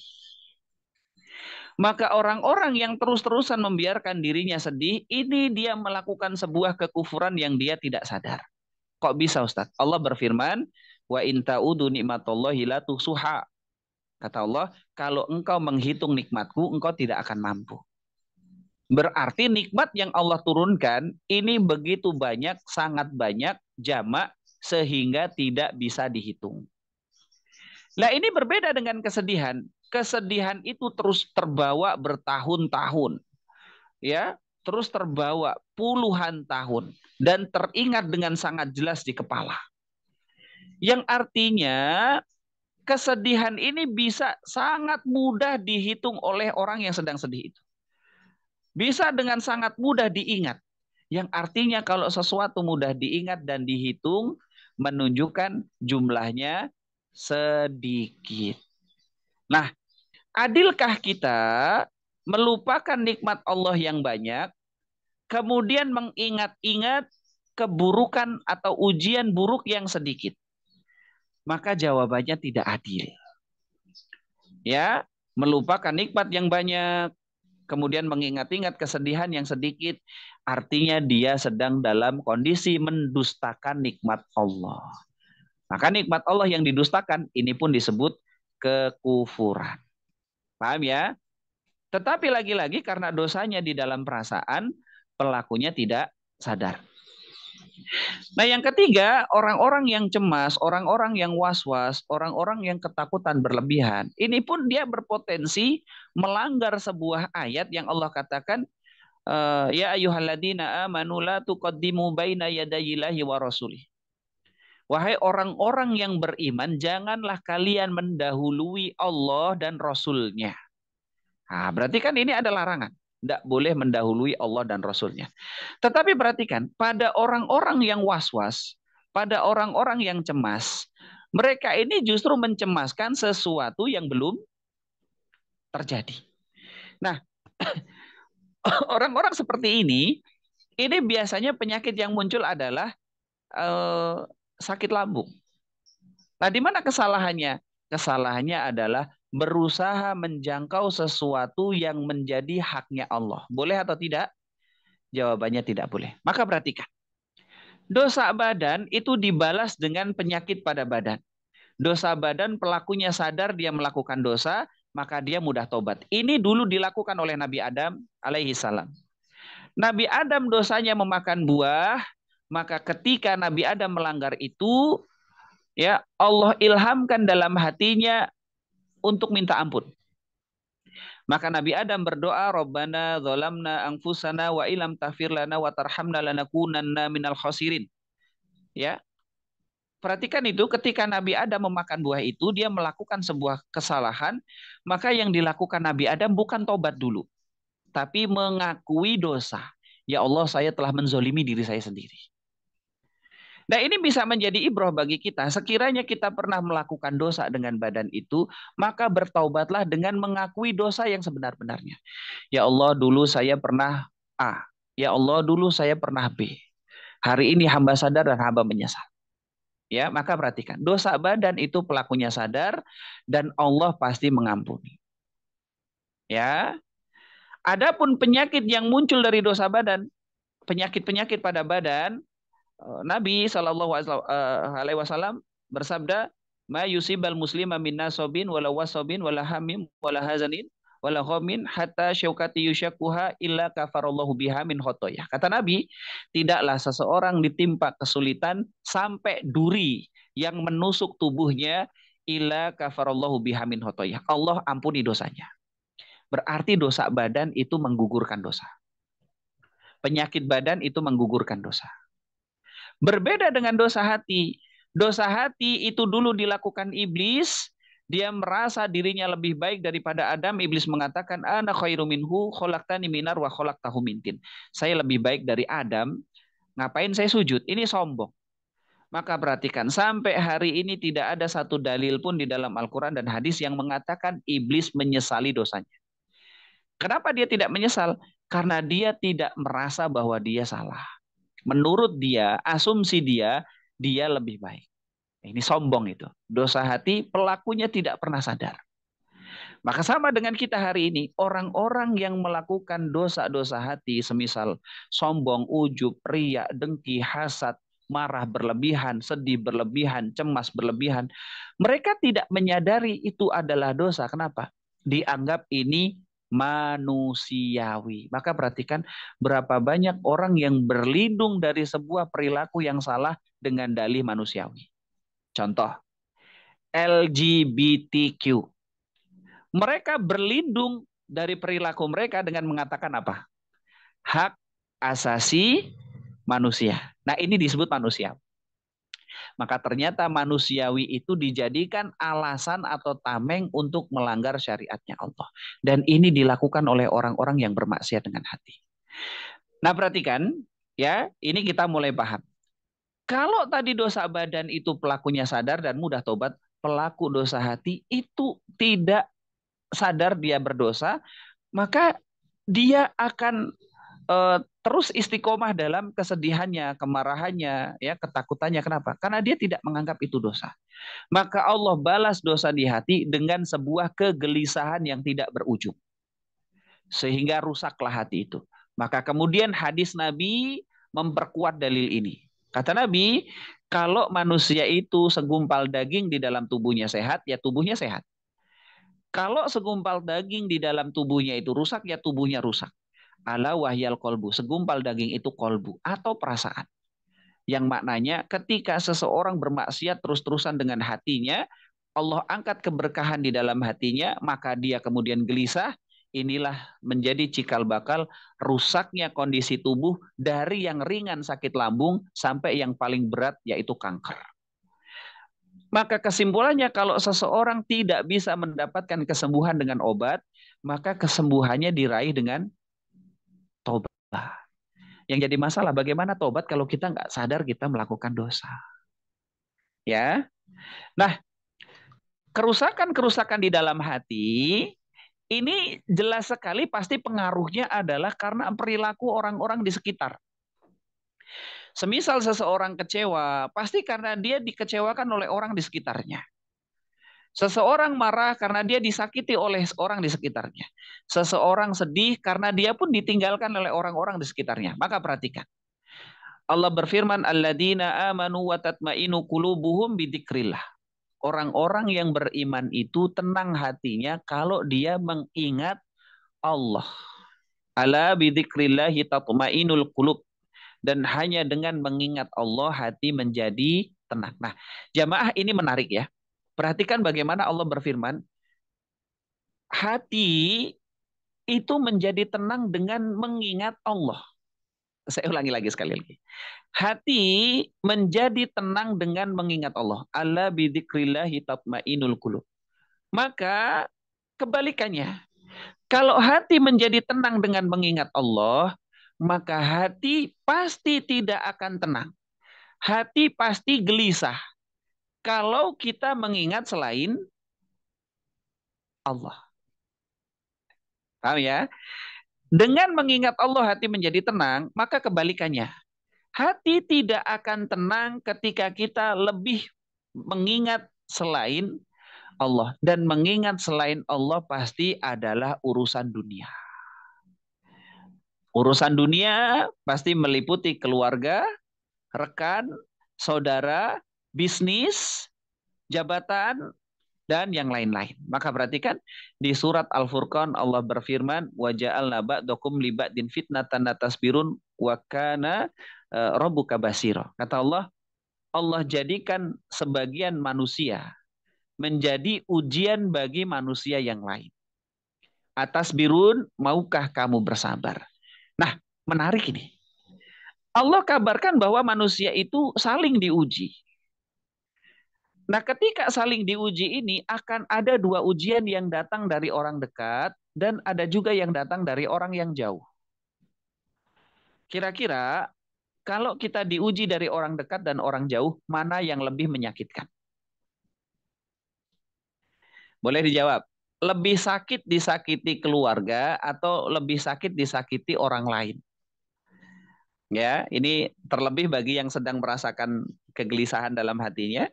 Speaker 1: Maka orang-orang yang terus-terusan membiarkan dirinya sedih, ini dia melakukan sebuah kekufuran yang dia tidak sadar. Kok bisa Ustaz? Allah berfirman, wa intau nikmatallahi la tusuha. Kata Allah, kalau engkau menghitung nikmatku, engkau tidak akan mampu. Berarti nikmat yang Allah turunkan ini begitu banyak, sangat banyak, jamak, sehingga tidak bisa dihitung. Nah ini berbeda dengan kesedihan. Kesedihan itu terus terbawa bertahun-tahun. Ya, terus terbawa puluhan tahun dan teringat dengan sangat jelas di kepala. Yang artinya kesedihan ini bisa sangat mudah dihitung oleh orang yang sedang sedih itu. Bisa dengan sangat mudah diingat. Yang artinya kalau sesuatu mudah diingat dan dihitung menunjukkan jumlahnya sedikit. Nah, adilkah kita melupakan nikmat Allah yang banyak, kemudian mengingat-ingat keburukan atau ujian buruk yang sedikit. Maka jawabannya tidak adil. Ya, melupakan nikmat yang banyak, kemudian mengingat-ingat kesedihan yang sedikit, artinya dia sedang dalam kondisi mendustakan nikmat Allah. Maka nikmat Allah yang didustakan ini pun disebut kekufuran. Paham ya? Tetapi lagi-lagi karena dosanya di dalam perasaan, pelakunya tidak sadar. Nah, yang ketiga, orang-orang yang cemas, orang-orang yang was-was, orang-orang yang ketakutan berlebihan, ini pun dia berpotensi melanggar sebuah ayat yang Allah katakan eh, ya ayuhalladina amanu la tuqaddimu baina yadayillahi wa rasulih. Wahai orang-orang yang beriman, janganlah kalian mendahului Allah dan Rasulnya. nya Nah, berarti kan ini ada larangan. Tidak boleh mendahului Allah dan Rasulnya. Tetapi perhatikan, pada orang-orang yang was-was, pada orang-orang yang cemas, mereka ini justru mencemaskan sesuatu yang belum terjadi. Nah, orang-orang seperti ini, ini biasanya penyakit yang muncul adalah eh, sakit lambung. Nah, di mana kesalahannya? Kesalahannya adalah berusaha menjangkau sesuatu yang menjadi haknya Allah. Boleh atau tidak? Jawabannya tidak boleh. Maka perhatikan. Dosa badan itu dibalas dengan penyakit pada badan. Dosa badan pelakunya sadar dia melakukan dosa, maka dia mudah tobat. Ini dulu dilakukan oleh Nabi Adam alaihi salam. Nabi Adam dosanya memakan buah, maka ketika Nabi Adam melanggar itu, ya Allah ilhamkan dalam hatinya untuk minta ampun. Maka Nabi Adam berdoa, Rabbana zolamna angfusana wa ilam tafir lana wa tarhamna lanakunanna minal khasirin. Ya, Perhatikan itu ketika Nabi Adam memakan buah itu dia melakukan sebuah kesalahan, maka yang dilakukan Nabi Adam bukan tobat dulu, tapi mengakui dosa. Ya Allah, saya telah menzolimi diri saya sendiri. Nah ini bisa menjadi ibroh bagi kita. Sekiranya kita pernah melakukan dosa dengan badan itu, maka bertaubatlah dengan mengakui dosa yang sebenar-benarnya. Ya Allah dulu saya pernah A. Ya Allah dulu saya pernah B. Hari ini hamba sadar dan hamba menyesal. Ya, maka perhatikan, dosa badan itu pelakunya sadar dan Allah pasti mengampuni. Ya. Adapun penyakit yang muncul dari dosa badan, penyakit-penyakit pada badan Eh, Nabi Shallallahu eh, Alaihi Wasallam bersabda, "Ma yusibal muslima min nasobin wala wasobin wala hamim wala hazanin wala homin hatta syaukati yusyakuha illa kafarallahu biha min khotoyah." Kata Nabi, tidaklah seseorang ditimpa kesulitan sampai duri yang menusuk tubuhnya illa kafarallahu biha min khotoyah. Allah ampuni dosanya. Berarti dosa badan itu menggugurkan dosa. Penyakit badan itu menggugurkan dosa Berbeda dengan dosa hati. Dosa hati itu dulu dilakukan iblis, dia merasa dirinya lebih baik daripada Adam. Iblis mengatakan, "Ana khairu minhu khalaqtani minar wa khalaqtahu mintin." Saya lebih baik dari Adam. Ngapain saya sujud? Ini sombong. Maka perhatikan, sampai hari ini tidak ada satu dalil pun di dalam Al-Quran dan hadis yang mengatakan iblis menyesali dosanya. Kenapa dia tidak menyesal? Karena dia tidak merasa bahwa dia salah menurut dia, asumsi dia, dia lebih baik. Ini sombong itu. Dosa hati pelakunya tidak pernah sadar. Maka sama dengan kita hari ini, orang-orang yang melakukan dosa-dosa hati, semisal sombong, ujub, riak, dengki, hasad, marah berlebihan, sedih berlebihan, cemas berlebihan, mereka tidak menyadari itu adalah dosa. Kenapa? Dianggap ini manusiawi. Maka perhatikan berapa banyak orang yang berlindung dari sebuah perilaku yang salah dengan dalih manusiawi. Contoh, LGBTQ. Mereka berlindung dari perilaku mereka dengan mengatakan apa? Hak asasi manusia. Nah ini disebut manusia. Maka ternyata manusiawi itu dijadikan alasan atau tameng untuk melanggar syariatnya Allah. Dan ini dilakukan oleh orang-orang yang bermaksiat dengan hati. Nah perhatikan ya, ini kita mulai paham. Kalau tadi dosa badan itu pelakunya sadar dan mudah tobat, pelaku dosa hati itu tidak sadar dia berdosa, maka dia akan eh, terus istiqomah dalam kesedihannya, kemarahannya, ya ketakutannya. Kenapa? Karena dia tidak menganggap itu dosa. Maka Allah balas dosa di hati dengan sebuah kegelisahan yang tidak berujung. Sehingga rusaklah hati itu. Maka kemudian hadis Nabi memperkuat dalil ini. Kata Nabi, kalau manusia itu segumpal daging di dalam tubuhnya sehat, ya tubuhnya sehat. Kalau segumpal daging di dalam tubuhnya itu rusak, ya tubuhnya rusak ala wahyal kolbu. Segumpal daging itu kolbu atau perasaan. Yang maknanya ketika seseorang bermaksiat terus-terusan dengan hatinya, Allah angkat keberkahan di dalam hatinya, maka dia kemudian gelisah. Inilah menjadi cikal bakal rusaknya kondisi tubuh dari yang ringan sakit lambung sampai yang paling berat yaitu kanker. Maka kesimpulannya kalau seseorang tidak bisa mendapatkan kesembuhan dengan obat, maka kesembuhannya diraih dengan Nah, yang jadi masalah bagaimana tobat kalau kita nggak sadar kita melakukan dosa. Ya. Nah, kerusakan-kerusakan di dalam hati ini jelas sekali pasti pengaruhnya adalah karena perilaku orang-orang di sekitar. Semisal seseorang kecewa, pasti karena dia dikecewakan oleh orang di sekitarnya. Seseorang marah karena dia disakiti oleh orang di sekitarnya. Seseorang sedih karena dia pun ditinggalkan oleh orang-orang di sekitarnya. Maka perhatikan. Allah berfirman, Alladina amanu wa tatma'inu kulubuhum bidikrillah. Orang-orang yang beriman itu tenang hatinya kalau dia mengingat Allah. Ala bidikrillah tatma'inul kulub. Dan hanya dengan mengingat Allah hati menjadi tenang. Nah, jamaah ini menarik ya. Perhatikan bagaimana Allah berfirman, hati itu menjadi tenang dengan mengingat Allah. Saya ulangi lagi sekali lagi. Hati menjadi tenang dengan mengingat Allah. Allah bidikrillahi tatmainul Kulu. Maka kebalikannya. Kalau hati menjadi tenang dengan mengingat Allah, maka hati pasti tidak akan tenang. Hati pasti gelisah kalau kita mengingat selain Allah. Paham ya? Dengan mengingat Allah hati menjadi tenang, maka kebalikannya. Hati tidak akan tenang ketika kita lebih mengingat selain Allah. Dan mengingat selain Allah pasti adalah urusan dunia. Urusan dunia pasti meliputi keluarga, rekan, saudara, bisnis, jabatan, dan yang lain-lain. Maka perhatikan di surat Al-Furqan Allah berfirman, "Wa ja'alna ba'dakum dokum libat fitnatan latasbirun wa kana wakana e, rabbuka basira." Kata Allah, Allah jadikan sebagian manusia menjadi ujian bagi manusia yang lain. Atas birun, maukah kamu bersabar? Nah, menarik ini. Allah kabarkan bahwa manusia itu saling diuji. Nah, ketika saling diuji ini akan ada dua ujian yang datang dari orang dekat dan ada juga yang datang dari orang yang jauh. Kira-kira kalau kita diuji dari orang dekat dan orang jauh, mana yang lebih menyakitkan? Boleh dijawab. Lebih sakit disakiti keluarga atau lebih sakit disakiti orang lain? Ya, ini terlebih bagi yang sedang merasakan kegelisahan dalam hatinya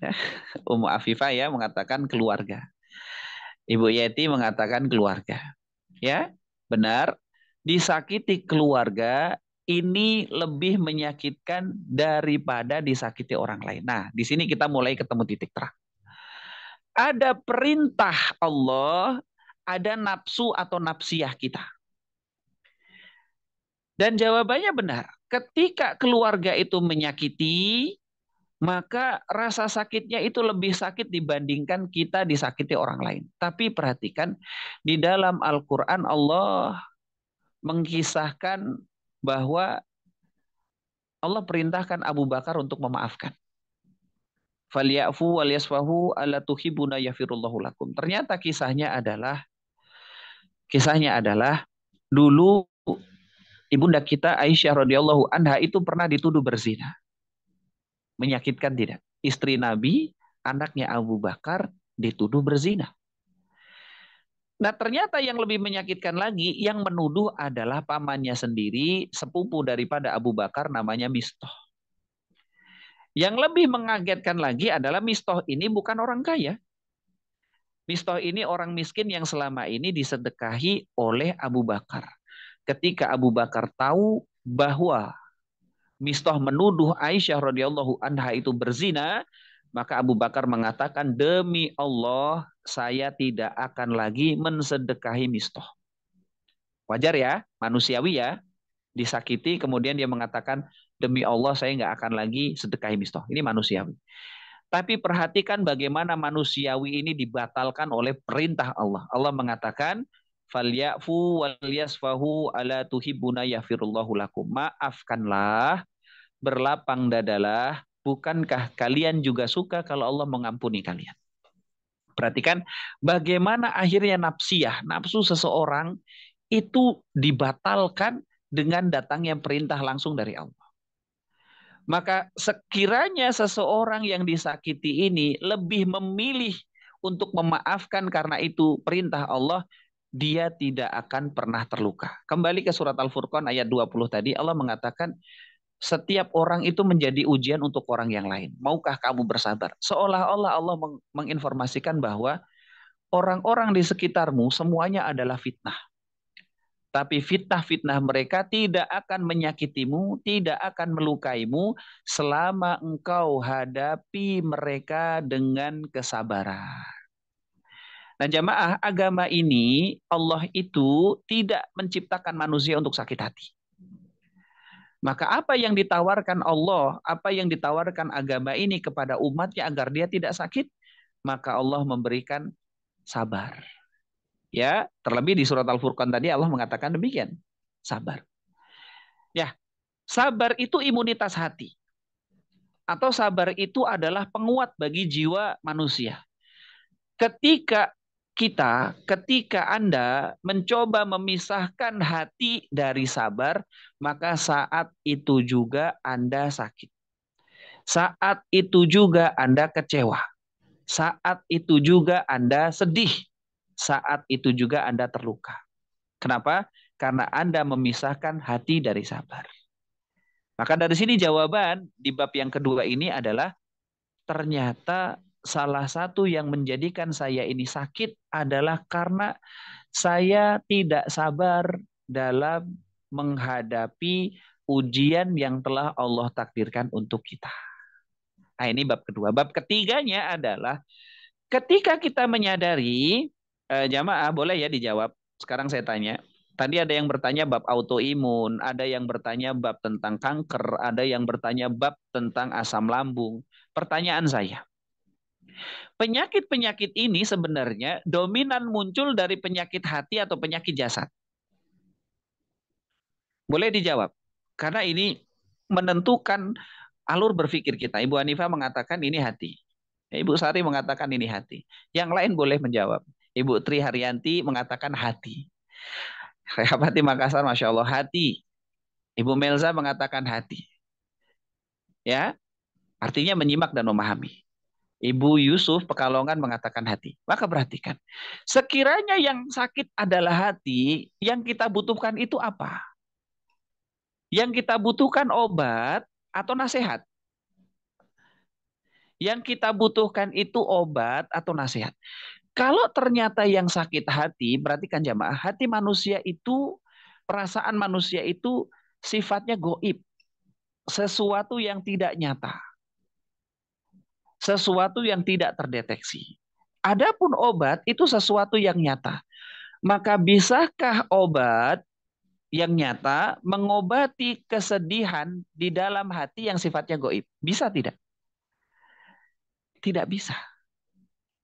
Speaker 1: Ummu Afifa ya mengatakan keluarga. Ibu Yeti mengatakan keluarga. Ya, benar. Disakiti keluarga ini lebih menyakitkan daripada disakiti orang lain. Nah, di sini kita mulai ketemu titik terang. Ada perintah Allah, ada nafsu atau nafsiyah kita. Dan jawabannya benar. Ketika keluarga itu menyakiti, maka rasa sakitnya itu lebih sakit dibandingkan kita disakiti orang lain. Tapi perhatikan di dalam Al-Qur'an Allah mengkisahkan bahwa Allah perintahkan Abu Bakar untuk memaafkan. Falyafu walyasfahu ala tuhibuna yafirullahu lakum. Ternyata kisahnya adalah kisahnya adalah dulu ibunda kita Aisyah radhiyallahu anha itu pernah dituduh berzina. Menyakitkan tidak? Istri Nabi, anaknya Abu Bakar dituduh berzina. Nah ternyata yang lebih menyakitkan lagi, yang menuduh adalah pamannya sendiri, sepupu daripada Abu Bakar namanya Mistoh. Yang lebih mengagetkan lagi adalah Mistoh ini bukan orang kaya. Mistoh ini orang miskin yang selama ini disedekahi oleh Abu Bakar. Ketika Abu Bakar tahu bahwa Mistah menuduh Aisyah radhiyallahu anha itu berzina, maka Abu Bakar mengatakan, demi Allah saya tidak akan lagi mensedekahi Mistah. Wajar ya, manusiawi ya. Disakiti, kemudian dia mengatakan, demi Allah saya nggak akan lagi sedekahi Mistah. Ini manusiawi. Tapi perhatikan bagaimana manusiawi ini dibatalkan oleh perintah Allah. Allah mengatakan, falyafu wal yasfahu ala tuhibuna yafirullahu lakum. Maafkanlah berlapang dadalah, bukankah kalian juga suka kalau Allah mengampuni kalian? Perhatikan bagaimana akhirnya nafsiyah, nafsu seseorang itu dibatalkan dengan datangnya perintah langsung dari Allah. Maka sekiranya seseorang yang disakiti ini lebih memilih untuk memaafkan karena itu perintah Allah, dia tidak akan pernah terluka. Kembali ke surat Al-Furqan ayat 20 tadi Allah mengatakan setiap orang itu menjadi ujian untuk orang yang lain. Maukah kamu bersabar? Seolah-olah Allah meng menginformasikan bahwa orang-orang di sekitarmu semuanya adalah fitnah. Tapi fitnah-fitnah mereka tidak akan menyakitimu, tidak akan melukaimu selama engkau hadapi mereka dengan kesabaran. Nah jamaah agama ini Allah itu tidak menciptakan manusia untuk sakit hati. Maka apa yang ditawarkan Allah, apa yang ditawarkan agama ini kepada umatnya agar dia tidak sakit, maka Allah memberikan sabar. Ya, terlebih di surat Al-Furqan tadi Allah mengatakan demikian. Sabar. Ya, sabar itu imunitas hati. Atau sabar itu adalah penguat bagi jiwa manusia. Ketika kita ketika Anda mencoba memisahkan hati dari sabar, maka saat itu juga Anda sakit. Saat itu juga Anda kecewa. Saat itu juga Anda sedih. Saat itu juga Anda terluka. Kenapa? Karena Anda memisahkan hati dari sabar. Maka dari sini jawaban di bab yang kedua ini adalah ternyata salah satu yang menjadikan saya ini sakit adalah karena saya tidak sabar dalam menghadapi ujian yang telah Allah takdirkan untuk kita. Nah, ini bab kedua. Bab ketiganya adalah ketika kita menyadari eh, jamaah boleh ya dijawab. Sekarang saya tanya. Tadi ada yang bertanya bab autoimun, ada yang bertanya bab tentang kanker, ada yang bertanya bab tentang asam lambung. Pertanyaan saya, Penyakit-penyakit ini sebenarnya dominan muncul dari penyakit hati atau penyakit jasad. Boleh dijawab. Karena ini menentukan alur berpikir kita. Ibu Hanifah mengatakan ini hati. Ibu Sari mengatakan ini hati. Yang lain boleh menjawab. Ibu Tri Haryanti mengatakan hati. Rekapati Makassar, Masya Allah, hati. Ibu Melza mengatakan hati. Ya, artinya menyimak dan memahami. Ibu Yusuf Pekalongan mengatakan hati. Maka perhatikan, sekiranya yang sakit adalah hati, yang kita butuhkan itu apa? Yang kita butuhkan obat atau nasihat? Yang kita butuhkan itu obat atau nasihat. Kalau ternyata yang sakit hati, perhatikan jamaah, hati manusia itu, perasaan manusia itu sifatnya goib. Sesuatu yang tidak nyata sesuatu yang tidak terdeteksi. Adapun obat itu sesuatu yang nyata. Maka bisakah obat yang nyata mengobati kesedihan di dalam hati yang sifatnya goib? Bisa tidak? Tidak bisa.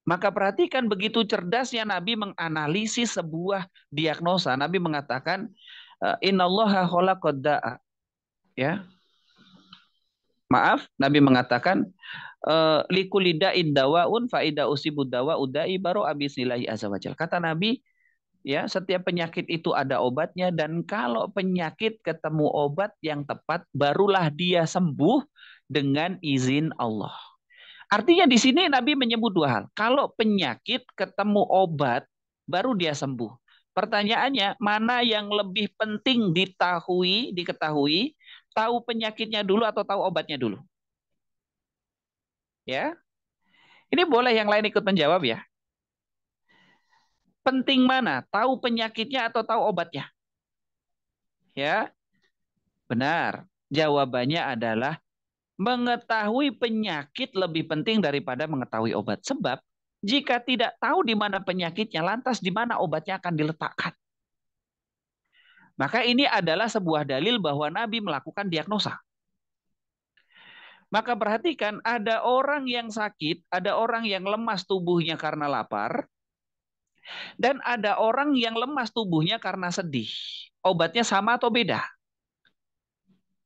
Speaker 1: Maka perhatikan begitu cerdasnya Nabi menganalisis sebuah diagnosa. Nabi mengatakan, eh, Inna Allah Ya, Maaf, Nabi mengatakan eh, likulida indawaun faida usibudawa udai baru nilai azawajal. Kata Nabi, ya setiap penyakit itu ada obatnya dan kalau penyakit ketemu obat yang tepat barulah dia sembuh dengan izin Allah. Artinya di sini Nabi menyebut dua hal. Kalau penyakit ketemu obat baru dia sembuh. Pertanyaannya, mana yang lebih penting ditahui, diketahui, tahu penyakitnya dulu atau tahu obatnya dulu? Ya. Ini boleh yang lain ikut menjawab ya. Penting mana? Tahu penyakitnya atau tahu obatnya? Ya. Benar. Jawabannya adalah mengetahui penyakit lebih penting daripada mengetahui obat. Sebab jika tidak tahu di mana penyakitnya, lantas di mana obatnya akan diletakkan. Maka ini adalah sebuah dalil bahwa Nabi melakukan diagnosa. Maka perhatikan ada orang yang sakit, ada orang yang lemas tubuhnya karena lapar, dan ada orang yang lemas tubuhnya karena sedih. Obatnya sama atau beda?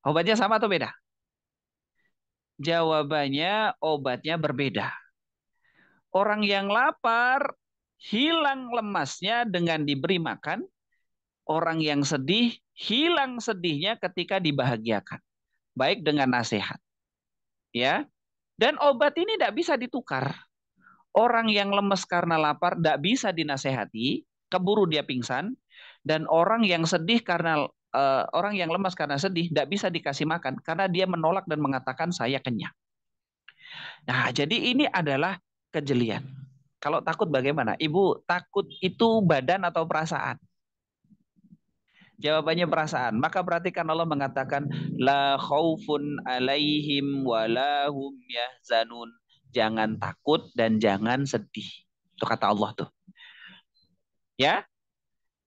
Speaker 1: Obatnya sama atau beda? Jawabannya obatnya berbeda. Orang yang lapar hilang lemasnya dengan diberi makan orang yang sedih hilang sedihnya ketika dibahagiakan, baik dengan nasihat. Ya. Dan obat ini tidak bisa ditukar. Orang yang lemes karena lapar tidak bisa dinasehati, keburu dia pingsan, dan orang yang sedih karena uh, orang yang lemas karena sedih tidak bisa dikasih makan karena dia menolak dan mengatakan saya kenyang. Nah, jadi ini adalah kejelian. Kalau takut bagaimana? Ibu takut itu badan atau perasaan? Jawabannya perasaan. Maka perhatikan Allah mengatakan la khaufun alaihim wa yahzanun. Jangan takut dan jangan sedih. Itu kata Allah tuh. Ya.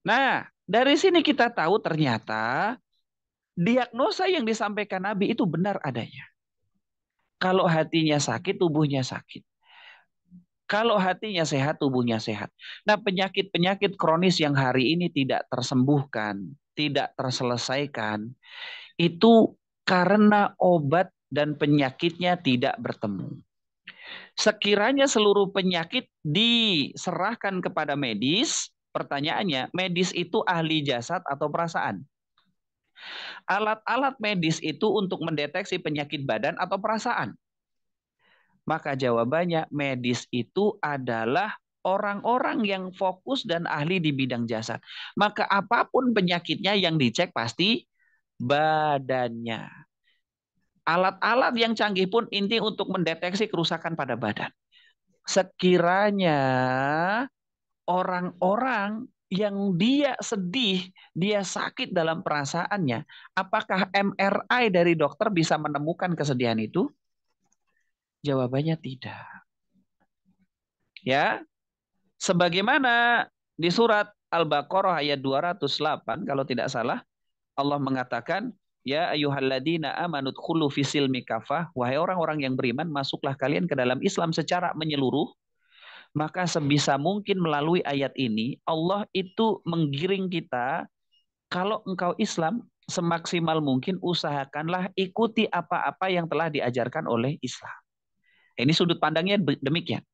Speaker 1: Nah, dari sini kita tahu ternyata diagnosa yang disampaikan Nabi itu benar adanya. Kalau hatinya sakit, tubuhnya sakit. Kalau hatinya sehat, tubuhnya sehat. Nah, penyakit-penyakit kronis yang hari ini tidak tersembuhkan, tidak terselesaikan, itu karena obat dan penyakitnya tidak bertemu. Sekiranya seluruh penyakit diserahkan kepada medis, pertanyaannya, medis itu ahli jasad atau perasaan? Alat-alat medis itu untuk mendeteksi penyakit badan atau perasaan. Maka jawabannya medis itu adalah orang-orang yang fokus dan ahli di bidang jasad. Maka apapun penyakitnya yang dicek pasti badannya. Alat-alat yang canggih pun inti untuk mendeteksi kerusakan pada badan. Sekiranya orang-orang yang dia sedih, dia sakit dalam perasaannya, apakah MRI dari dokter bisa menemukan kesedihan itu? Jawabannya tidak. Ya. Sebagaimana di surat Al-Baqarah ayat 208 kalau tidak salah Allah mengatakan ya ayyuhalladzina amanud khulu fisil mikafah wahai orang-orang yang beriman masuklah kalian ke dalam Islam secara menyeluruh maka sebisa mungkin melalui ayat ini Allah itu menggiring kita kalau engkau Islam semaksimal mungkin usahakanlah ikuti apa-apa yang telah diajarkan oleh Islam. Ini sudut pandangnya demikian.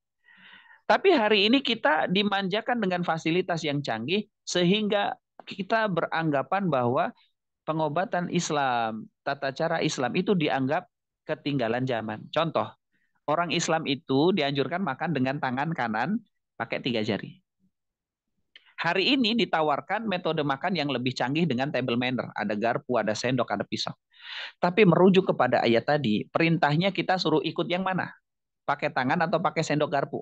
Speaker 1: Tapi hari ini kita dimanjakan dengan fasilitas yang canggih sehingga kita beranggapan bahwa pengobatan Islam, tata cara Islam itu dianggap ketinggalan zaman. Contoh, orang Islam itu dianjurkan makan dengan tangan kanan pakai tiga jari. Hari ini ditawarkan metode makan yang lebih canggih dengan table manner. Ada garpu, ada sendok, ada pisau. Tapi merujuk kepada ayat tadi, perintahnya kita suruh ikut yang mana? pakai tangan atau pakai sendok garpu.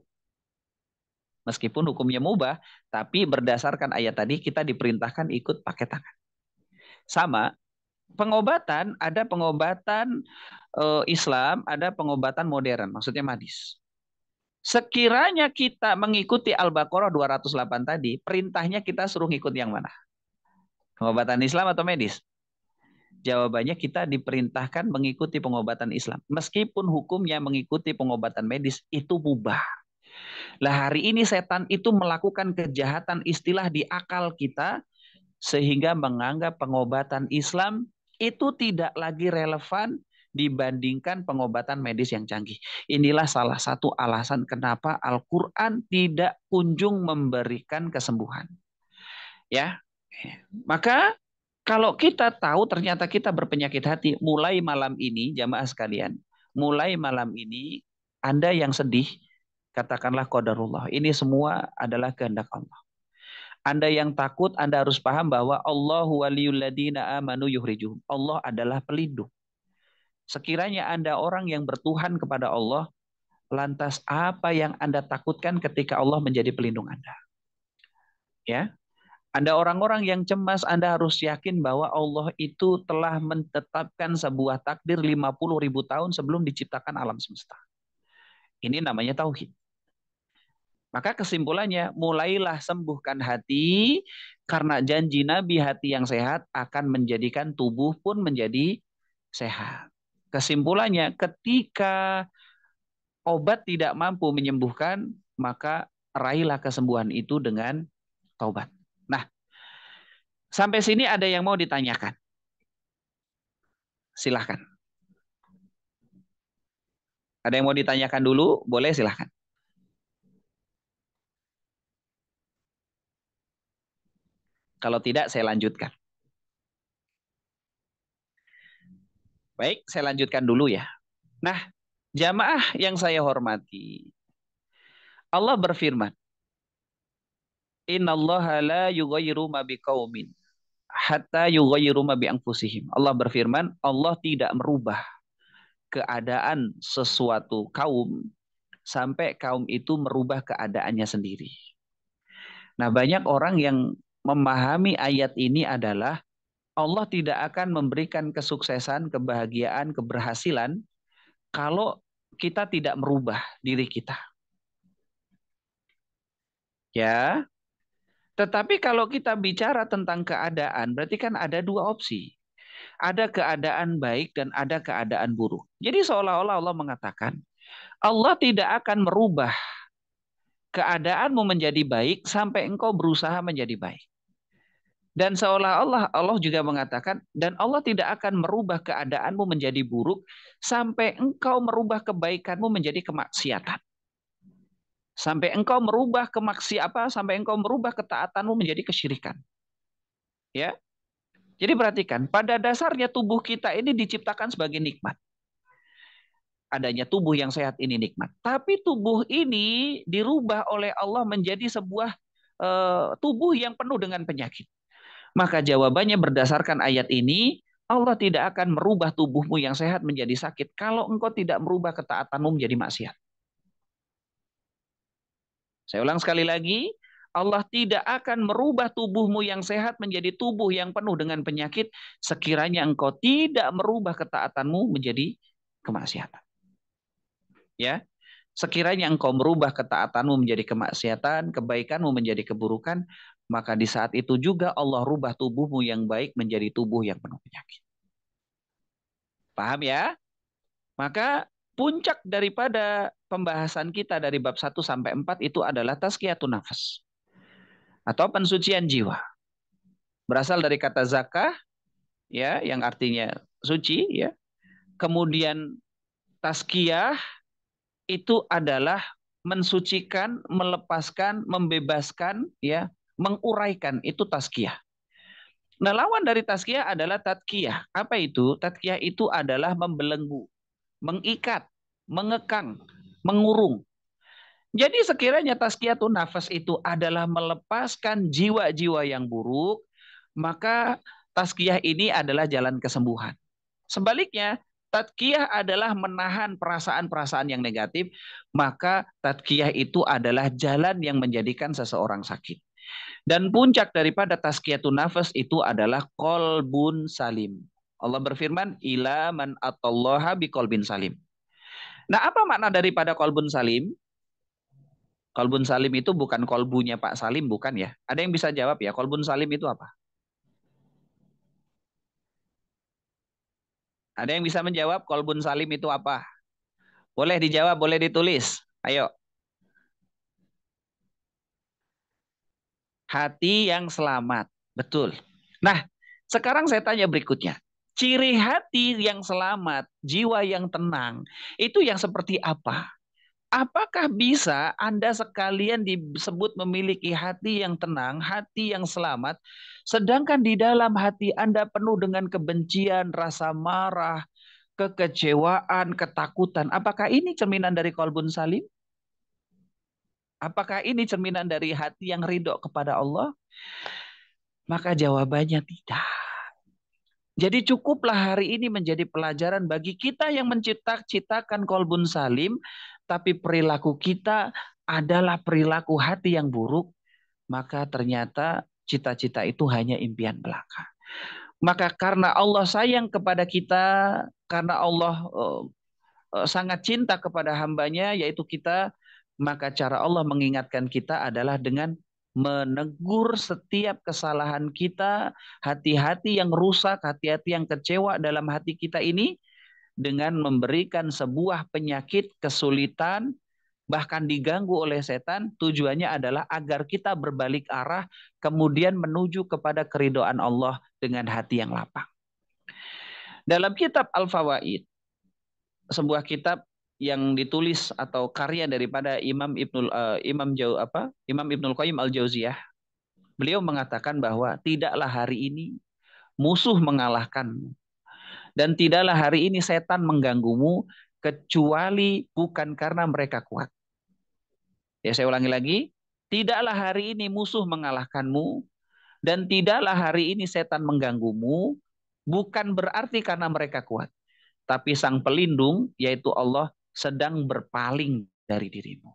Speaker 1: Meskipun hukumnya mubah, tapi berdasarkan ayat tadi kita diperintahkan ikut pakai tangan. Sama, pengobatan ada pengobatan e, Islam, ada pengobatan modern, maksudnya madis. Sekiranya kita mengikuti Al-Baqarah 208 tadi, perintahnya kita suruh ikut yang mana? Pengobatan Islam atau medis? Jawabannya kita diperintahkan mengikuti pengobatan Islam. Meskipun hukumnya mengikuti pengobatan medis itu mubah. Lah hari ini setan itu melakukan kejahatan istilah di akal kita sehingga menganggap pengobatan Islam itu tidak lagi relevan dibandingkan pengobatan medis yang canggih. Inilah salah satu alasan kenapa Al-Qur'an tidak kunjung memberikan kesembuhan. Ya. Maka kalau kita tahu ternyata kita berpenyakit hati, mulai malam ini jamaah sekalian, mulai malam ini Anda yang sedih, katakanlah qadarullah. Ini semua adalah kehendak Allah. Anda yang takut, Anda harus paham bahwa Allahu waliyul amanu yuhrijuhum. Allah adalah pelindung. Sekiranya Anda orang yang bertuhan kepada Allah, lantas apa yang Anda takutkan ketika Allah menjadi pelindung Anda? Ya, ada orang-orang yang cemas, Anda harus yakin bahwa Allah itu telah menetapkan sebuah takdir 50 ribu tahun sebelum diciptakan alam semesta. Ini namanya tauhid. Maka kesimpulannya, mulailah sembuhkan hati karena janji Nabi hati yang sehat akan menjadikan tubuh pun menjadi sehat. Kesimpulannya, ketika obat tidak mampu menyembuhkan, maka raihlah kesembuhan itu dengan taubat. Nah, sampai sini ada yang mau ditanyakan? Silahkan. Ada yang mau ditanyakan dulu? Boleh silahkan. Kalau tidak, saya lanjutkan. Baik, saya lanjutkan dulu ya. Nah, jamaah yang saya hormati, Allah berfirman, Innallaha la yugayru ma biqaumin hatta yugayru ma bi anfusihim. Allah berfirman, Allah tidak merubah keadaan sesuatu kaum sampai kaum itu merubah keadaannya sendiri. Nah, banyak orang yang memahami ayat ini adalah Allah tidak akan memberikan kesuksesan, kebahagiaan, keberhasilan kalau kita tidak merubah diri kita. Ya, tetapi kalau kita bicara tentang keadaan, berarti kan ada dua opsi. Ada keadaan baik dan ada keadaan buruk. Jadi seolah-olah Allah mengatakan, Allah tidak akan merubah keadaanmu menjadi baik sampai engkau berusaha menjadi baik. Dan seolah-olah Allah juga mengatakan, dan Allah tidak akan merubah keadaanmu menjadi buruk sampai engkau merubah kebaikanmu menjadi kemaksiatan sampai engkau merubah kemaksi apa sampai engkau merubah ketaatanmu menjadi kesyirikan. Ya. Jadi perhatikan, pada dasarnya tubuh kita ini diciptakan sebagai nikmat. Adanya tubuh yang sehat ini nikmat. Tapi tubuh ini dirubah oleh Allah menjadi sebuah e, tubuh yang penuh dengan penyakit. Maka jawabannya berdasarkan ayat ini, Allah tidak akan merubah tubuhmu yang sehat menjadi sakit kalau engkau tidak merubah ketaatanmu menjadi maksiat. Saya ulang sekali lagi, Allah tidak akan merubah tubuhmu yang sehat menjadi tubuh yang penuh dengan penyakit sekiranya engkau tidak merubah ketaatanmu menjadi kemaksiatan. Ya. Sekiranya engkau merubah ketaatanmu menjadi kemaksiatan, kebaikanmu menjadi keburukan, maka di saat itu juga Allah rubah tubuhmu yang baik menjadi tubuh yang penuh penyakit. Paham ya? Maka puncak daripada pembahasan kita dari bab 1 sampai 4 itu adalah tazkiyatun nafas atau pensucian jiwa. Berasal dari kata zakah ya yang artinya suci ya. Kemudian tazkiyah itu adalah mensucikan, melepaskan, membebaskan ya, menguraikan itu tazkiyah. Nah, lawan dari tazkiyah adalah tatkiyah. Apa itu? Tatkiyah itu adalah membelenggu, mengikat, mengekang, mengurung. Jadi sekiranya tazkiyatun nafas itu adalah melepaskan jiwa-jiwa yang buruk, maka tazkiyah ini adalah jalan kesembuhan. Sebaliknya, tadkiyah adalah menahan perasaan-perasaan yang negatif, maka tadkiyah itu adalah jalan yang menjadikan seseorang sakit. Dan puncak daripada tazkiyatun nafas itu adalah kolbun salim. Allah berfirman, "Ila man atallaha biqalbin salim." Nah, apa makna daripada kolbun salim? Kolbun salim itu bukan kolbunya Pak Salim, bukan ya? Ada yang bisa jawab ya, kolbun salim itu apa? Ada yang bisa menjawab kolbun salim itu apa? Boleh dijawab, boleh ditulis. Ayo. Hati yang selamat. Betul. Nah, sekarang saya tanya berikutnya ciri hati yang selamat, jiwa yang tenang, itu yang seperti apa? Apakah bisa Anda sekalian disebut memiliki hati yang tenang, hati yang selamat, sedangkan di dalam hati Anda penuh dengan kebencian, rasa marah, kekecewaan, ketakutan? Apakah ini cerminan dari kolbun salim? Apakah ini cerminan dari hati yang ridho kepada Allah? Maka jawabannya tidak. Jadi cukuplah hari ini menjadi pelajaran bagi kita yang mencipta-citakan kolbun salim, tapi perilaku kita adalah perilaku hati yang buruk, maka ternyata cita-cita itu hanya impian belaka. Maka karena Allah sayang kepada kita, karena Allah eh, eh, sangat cinta kepada hambanya, yaitu kita, maka cara Allah mengingatkan kita adalah dengan menegur setiap kesalahan kita, hati-hati yang rusak, hati-hati yang kecewa dalam hati kita ini dengan memberikan sebuah penyakit, kesulitan, bahkan diganggu oleh setan, tujuannya adalah agar kita berbalik arah kemudian menuju kepada keridoan Allah dengan hati yang lapang. Dalam kitab Al-Fawaid, sebuah kitab yang ditulis atau karya daripada Imam Ibnul uh, Imam Jau apa Imam Ibnul Qayyim Al Jauziyah. Beliau mengatakan bahwa tidaklah hari ini musuh mengalahkanmu dan tidaklah hari ini setan mengganggumu kecuali bukan karena mereka kuat. Ya saya ulangi lagi, tidaklah hari ini musuh mengalahkanmu dan tidaklah hari ini setan mengganggumu bukan berarti karena mereka kuat, tapi sang pelindung yaitu Allah sedang berpaling dari dirimu.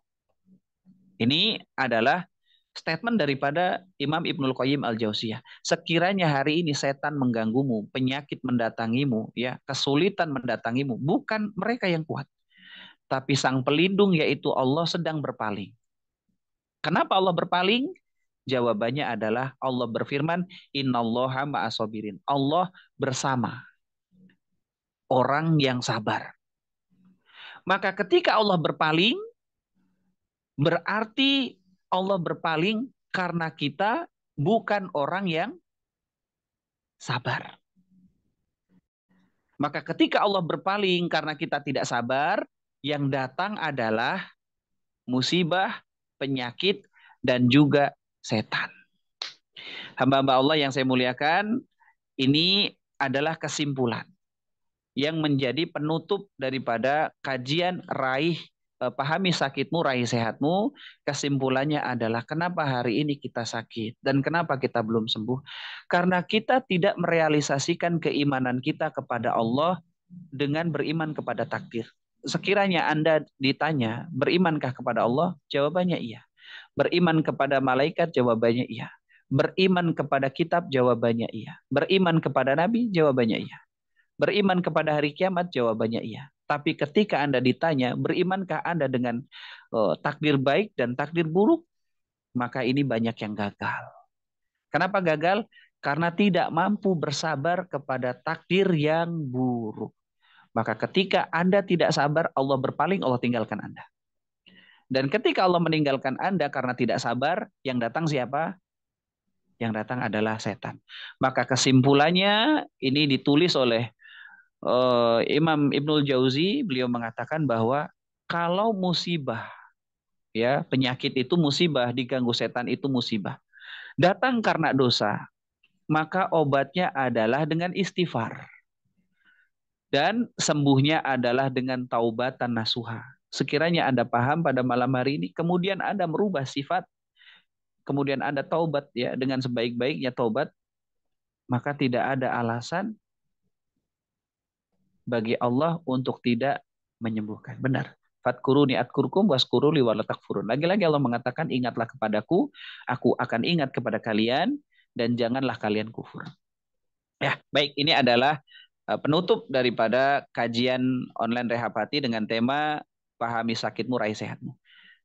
Speaker 1: Ini adalah statement daripada Imam Ibnul Qayyim Al-Jauziyah. Sekiranya hari ini setan mengganggumu, penyakit mendatangimu, ya, kesulitan mendatangimu, bukan mereka yang kuat. Tapi sang pelindung yaitu Allah sedang berpaling. Kenapa Allah berpaling? Jawabannya adalah Allah berfirman, "Innallaha ma'asobirin. Allah bersama orang yang sabar. Maka ketika Allah berpaling, berarti Allah berpaling karena kita bukan orang yang sabar. Maka ketika Allah berpaling karena kita tidak sabar, yang datang adalah musibah, penyakit, dan juga setan. Hamba-hamba Allah yang saya muliakan, ini adalah kesimpulan yang menjadi penutup daripada kajian raih eh, pahami sakitmu, raih sehatmu. Kesimpulannya adalah kenapa hari ini kita sakit dan kenapa kita belum sembuh? Karena kita tidak merealisasikan keimanan kita kepada Allah dengan beriman kepada takdir. Sekiranya Anda ditanya, berimankah kepada Allah? Jawabannya iya. Beriman kepada malaikat? Jawabannya iya. Beriman kepada kitab? Jawabannya iya. Beriman kepada nabi? Jawabannya iya. Beriman kepada hari kiamat? Jawabannya iya. Tapi ketika Anda ditanya, berimankah Anda dengan uh, takdir baik dan takdir buruk? Maka ini banyak yang gagal. Kenapa gagal? Karena tidak mampu bersabar kepada takdir yang buruk. Maka ketika Anda tidak sabar, Allah berpaling, Allah tinggalkan Anda. Dan ketika Allah meninggalkan Anda karena tidak sabar, yang datang siapa? Yang datang adalah setan. Maka kesimpulannya ini ditulis oleh uh, Imam Ibnul Jauzi beliau mengatakan bahwa kalau musibah ya penyakit itu musibah diganggu setan itu musibah datang karena dosa maka obatnya adalah dengan istighfar dan sembuhnya adalah dengan taubat taubatan nasuha sekiranya Anda paham pada malam hari ini kemudian Anda merubah sifat kemudian Anda taubat ya dengan sebaik-baiknya taubat maka tidak ada alasan bagi Allah untuk tidak menyembuhkan. Benar. Fatkuruni atkurkum waskuruli walatakfurun. Lagi-lagi Allah mengatakan ingatlah kepadaku, aku akan ingat kepada kalian dan janganlah kalian kufur. Ya, baik ini adalah eh, penutup daripada kajian online rehapati dengan tema pahami sakitmu raih sehatmu.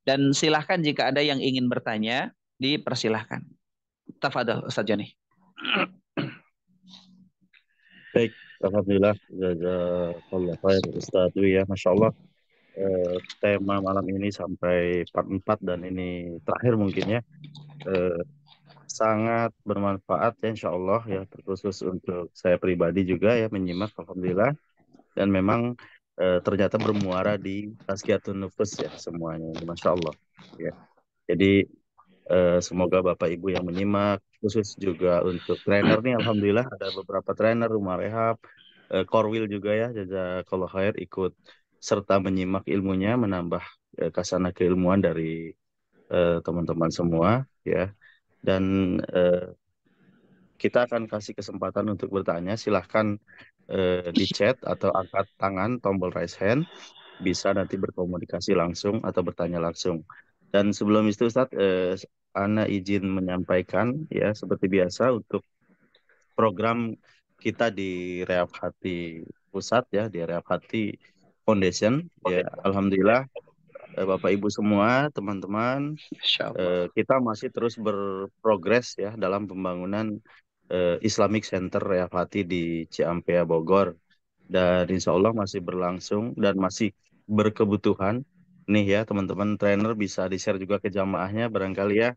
Speaker 1: Dan silahkan jika ada yang ingin bertanya dipersilahkan. Tafadhol Ustaz Joni.
Speaker 2: Baik, Alhamdulillah jazakallah khair Ustaz Dwi ya Masya Allah eh, tema malam ini sampai part 4 dan ini terakhir mungkin ya eh, sangat bermanfaat ya Insya Allah ya terkhusus untuk saya pribadi juga ya menyimak Alhamdulillah dan memang eh, ternyata bermuara di Tazkiyatun Nufus ya semuanya Masya Allah ya jadi eh, semoga Bapak Ibu yang menyimak khusus juga untuk trainer nih alhamdulillah ada beberapa trainer rumah rehab uh, juga ya kalau khair ikut serta menyimak ilmunya menambah uh, kasana keilmuan dari eh, teman-teman uh, semua ya dan uh, kita akan kasih kesempatan untuk bertanya silahkan uh, di chat atau angkat tangan tombol raise hand bisa nanti berkomunikasi langsung atau bertanya langsung dan sebelum itu Ustadz, eh, Ana izin menyampaikan ya seperti biasa untuk program kita di Rehab Hati Pusat ya di Rehab Hati Foundation. Ya, alhamdulillah eh, Bapak Ibu semua, teman-teman, eh, kita masih terus berprogres ya dalam pembangunan eh, Islamic Center Rehab Hati di Ciampea Bogor dan insya Allah masih berlangsung dan masih berkebutuhan nih ya teman-teman trainer bisa di-share juga ke jamaahnya barangkali ya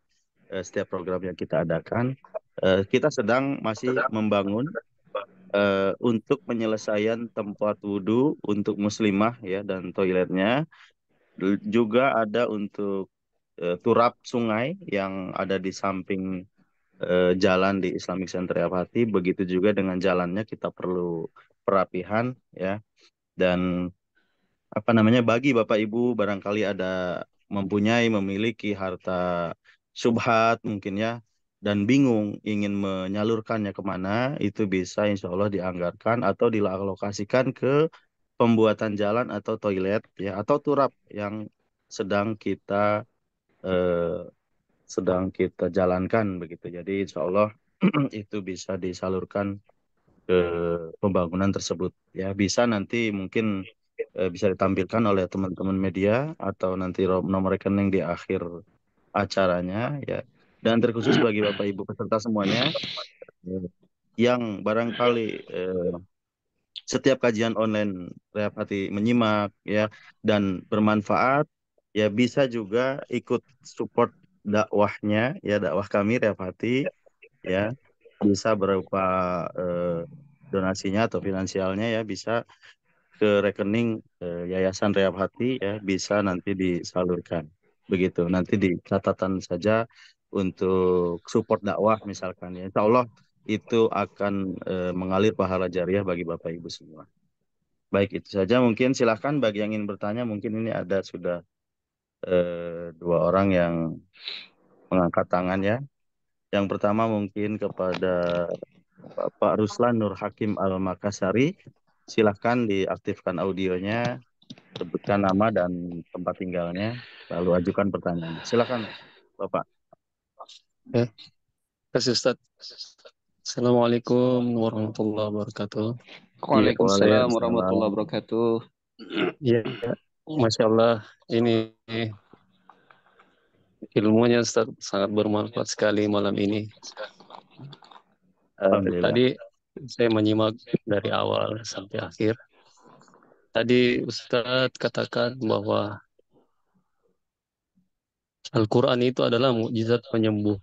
Speaker 2: eh, setiap program yang kita adakan. Eh, kita sedang masih membangun eh, untuk penyelesaian tempat wudhu untuk muslimah ya dan toiletnya juga ada untuk turap sungai yang ada di samping jalan di Islamic Center Abati begitu juga dengan jalannya kita perlu perapihan ya dan apa namanya bagi Bapak Ibu barangkali ada mempunyai memiliki harta subhat mungkin ya dan bingung ingin menyalurkannya kemana itu bisa insya Allah dianggarkan atau dialokasikan ke pembuatan jalan atau toilet ya atau turap yang sedang kita eh, sedang kita jalankan begitu jadi insya Allah itu bisa disalurkan ke pembangunan tersebut ya bisa nanti mungkin Eh, bisa ditampilkan oleh teman-teman media atau nanti nomor rekening di akhir acaranya ya dan terkhusus bagi bapak ibu peserta semuanya eh, yang barangkali eh, setiap kajian online rehati menyimak ya dan bermanfaat ya bisa juga ikut support dakwahnya ya dakwah kami rehati ya bisa berupa eh, donasinya atau finansialnya ya bisa ke rekening eh, Yayasan Rehab Hati ya bisa nanti disalurkan. Begitu. Nanti di catatan saja untuk support dakwah misalkan ya. Insya Allah itu akan eh, mengalir pahala jariah bagi Bapak Ibu semua. Baik itu saja mungkin silahkan bagi yang ingin bertanya mungkin ini ada sudah eh, dua orang yang mengangkat tangan ya. Yang pertama mungkin kepada Pak Ruslan Nur Hakim Al Makassari silahkan diaktifkan audionya, sebutkan nama dan tempat tinggalnya, lalu ajukan pertanyaan. Silahkan, Bapak. Ya. Kasih Ustaz.
Speaker 3: Assalamualaikum warahmatullahi wabarakatuh.
Speaker 2: Waalaikumsalam iya, warahmatullahi wabarakatuh. Ya, Masya Allah, ini ilmunya Ustaz, sangat bermanfaat sekali malam ini. tadi saya menyimak dari awal sampai akhir. Tadi Ustadz katakan bahwa Al-Quran itu adalah mujizat penyembuh.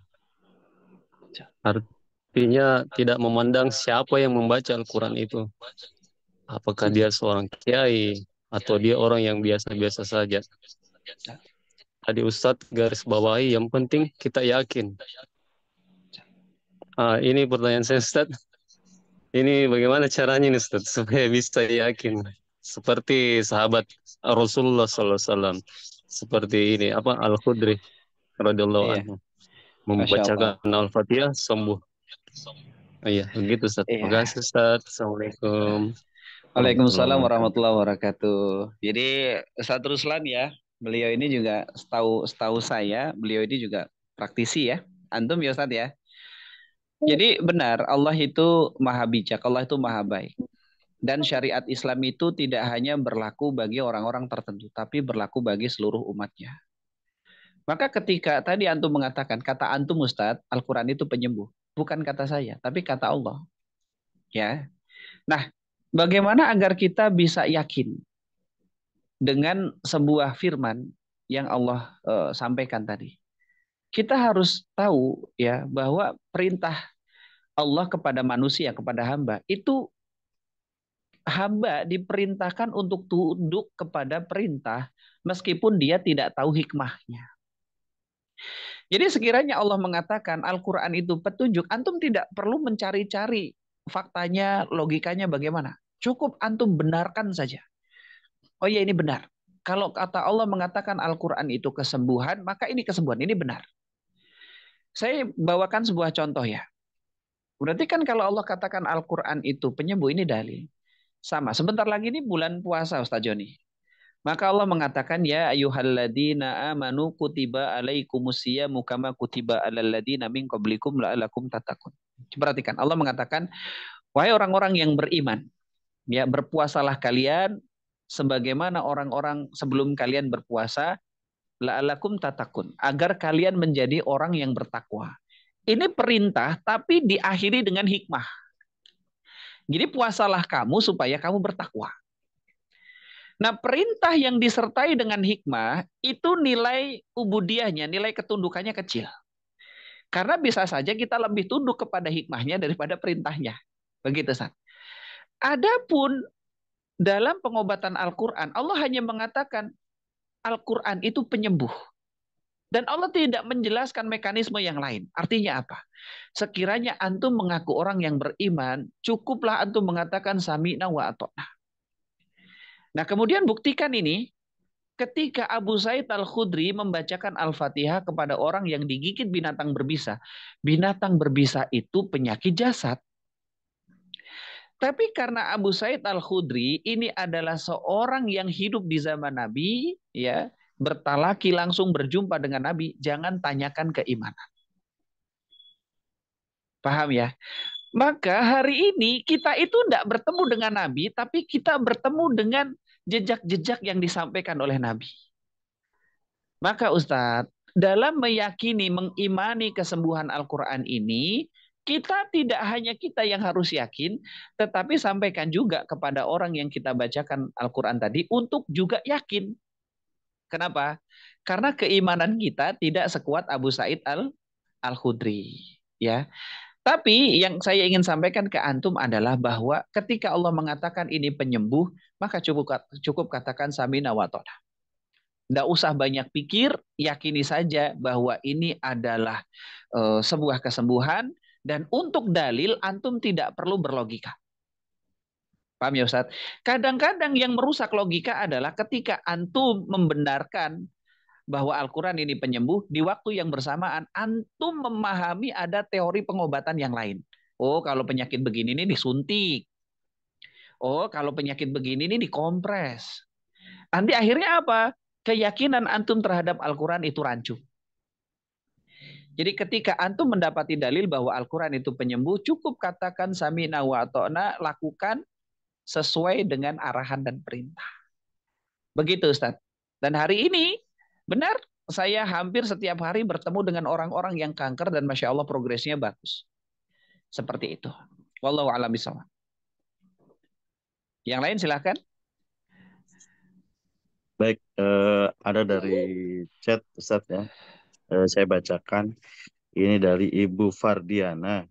Speaker 2: Artinya tidak memandang siapa yang membaca Al-Quran itu. Apakah dia seorang kiai atau dia orang yang biasa-biasa saja. Tadi Ustadz garis bawahi yang penting kita yakin. Ah, ini pertanyaan saya Ustadz ini bagaimana caranya nih Ustaz supaya bisa yakin seperti sahabat Rasulullah Sallallahu Alaihi Wasallam seperti ini apa Al Khudri radhiyallahu iya. anhu membacakan Al-Fatihah sembuh. Iya, begitu Ustaz. Iya. Makasih Ustaz. Assalamualaikum. Waalaikumsalam warahmatullahi
Speaker 1: wabarakatuh. Jadi Ustaz Ruslan ya, beliau ini juga setahu setahu saya, beliau ini juga praktisi ya. Antum ya Ustaz ya. Jadi benar, Allah itu maha bijak, Allah itu maha baik. Dan syariat Islam itu tidak hanya berlaku bagi orang-orang tertentu, tapi berlaku bagi seluruh umatnya. Maka ketika tadi Antum mengatakan, kata Antum Ustadz, Al-Quran itu penyembuh. Bukan kata saya, tapi kata Allah. Ya, Nah, bagaimana agar kita bisa yakin dengan sebuah firman yang Allah uh, sampaikan tadi? kita harus tahu ya bahwa perintah Allah kepada manusia kepada hamba itu hamba diperintahkan untuk tunduk kepada perintah meskipun dia tidak tahu hikmahnya. Jadi sekiranya Allah mengatakan Al-Qur'an itu petunjuk, antum tidak perlu mencari-cari faktanya, logikanya bagaimana. Cukup antum benarkan saja. Oh ya ini benar. Kalau kata Allah mengatakan Al-Qur'an itu kesembuhan, maka ini kesembuhan, ini benar. Saya bawakan sebuah contoh ya. Berarti kan kalau Allah katakan Al-Quran itu penyembuh ini dalil. Sama. Sebentar lagi ini bulan puasa Ustaz Joni. Maka Allah mengatakan ya ayyuhalladzina amanu kutiba alaikumusiyamu kama kutiba alal ladzina min qablikum la'alakum tatakun. Perhatikan Allah mengatakan wahai orang-orang yang beriman ya berpuasalah kalian sebagaimana orang-orang sebelum kalian berpuasa la'alakum tatakun agar kalian menjadi orang yang bertakwa. Ini perintah tapi diakhiri dengan hikmah. Jadi puasalah kamu supaya kamu bertakwa. Nah, perintah yang disertai dengan hikmah itu nilai ubudiahnya, nilai ketundukannya kecil. Karena bisa saja kita lebih tunduk kepada hikmahnya daripada perintahnya. Begitu, San. Adapun dalam pengobatan Al-Quran, Allah hanya mengatakan, Al-Quran itu penyembuh. Dan Allah tidak menjelaskan mekanisme yang lain. Artinya apa? Sekiranya antum mengaku orang yang beriman, cukuplah antum mengatakan sami'na wa atokna. Nah kemudian buktikan ini ketika Abu Said Al-Khudri membacakan Al-Fatihah kepada orang yang digigit binatang berbisa. Binatang berbisa itu penyakit jasad. Tapi karena Abu Said Al-Khudri ini adalah seorang yang hidup di zaman Nabi, ya, bertalaki langsung berjumpa dengan Nabi, jangan tanyakan keimanan. Paham ya? Maka hari ini kita itu tidak bertemu dengan Nabi, tapi kita bertemu dengan jejak-jejak yang disampaikan oleh Nabi. Maka Ustadz, dalam meyakini, mengimani kesembuhan Al-Quran ini, kita tidak hanya kita yang harus yakin, tetapi sampaikan juga kepada orang yang kita bacakan Al-Quran tadi untuk juga yakin. Kenapa? Karena keimanan kita tidak sekuat Abu Said Al Al Khudri, ya. Tapi yang saya ingin sampaikan ke antum adalah bahwa ketika Allah mengatakan ini penyembuh, maka cukup cukup katakan samina wa Tidak usah banyak pikir, yakini saja bahwa ini adalah uh, sebuah kesembuhan dan untuk dalil, antum tidak perlu berlogika. Paham ya Ustaz? Kadang-kadang yang merusak logika adalah ketika antum membenarkan bahwa Al-Quran ini penyembuh, di waktu yang bersamaan antum memahami ada teori pengobatan yang lain. Oh kalau penyakit begini ini disuntik. Oh kalau penyakit begini ini dikompres. Nanti akhirnya apa? Keyakinan antum terhadap Al-Quran itu rancu. Jadi ketika antum mendapati dalil bahwa Al-Quran itu penyembuh, cukup katakan Sami samina wa ta'na, lakukan sesuai dengan arahan dan perintah. Begitu Ustaz. Dan hari ini, benar saya hampir setiap hari bertemu dengan orang-orang yang kanker dan Masya Allah progresnya bagus. Seperti itu. Wallahu a'lam Yang lain silahkan.
Speaker 2: Baik, uh, ada dari chat Ustaz ya eh, saya bacakan ini dari Ibu Fardiana.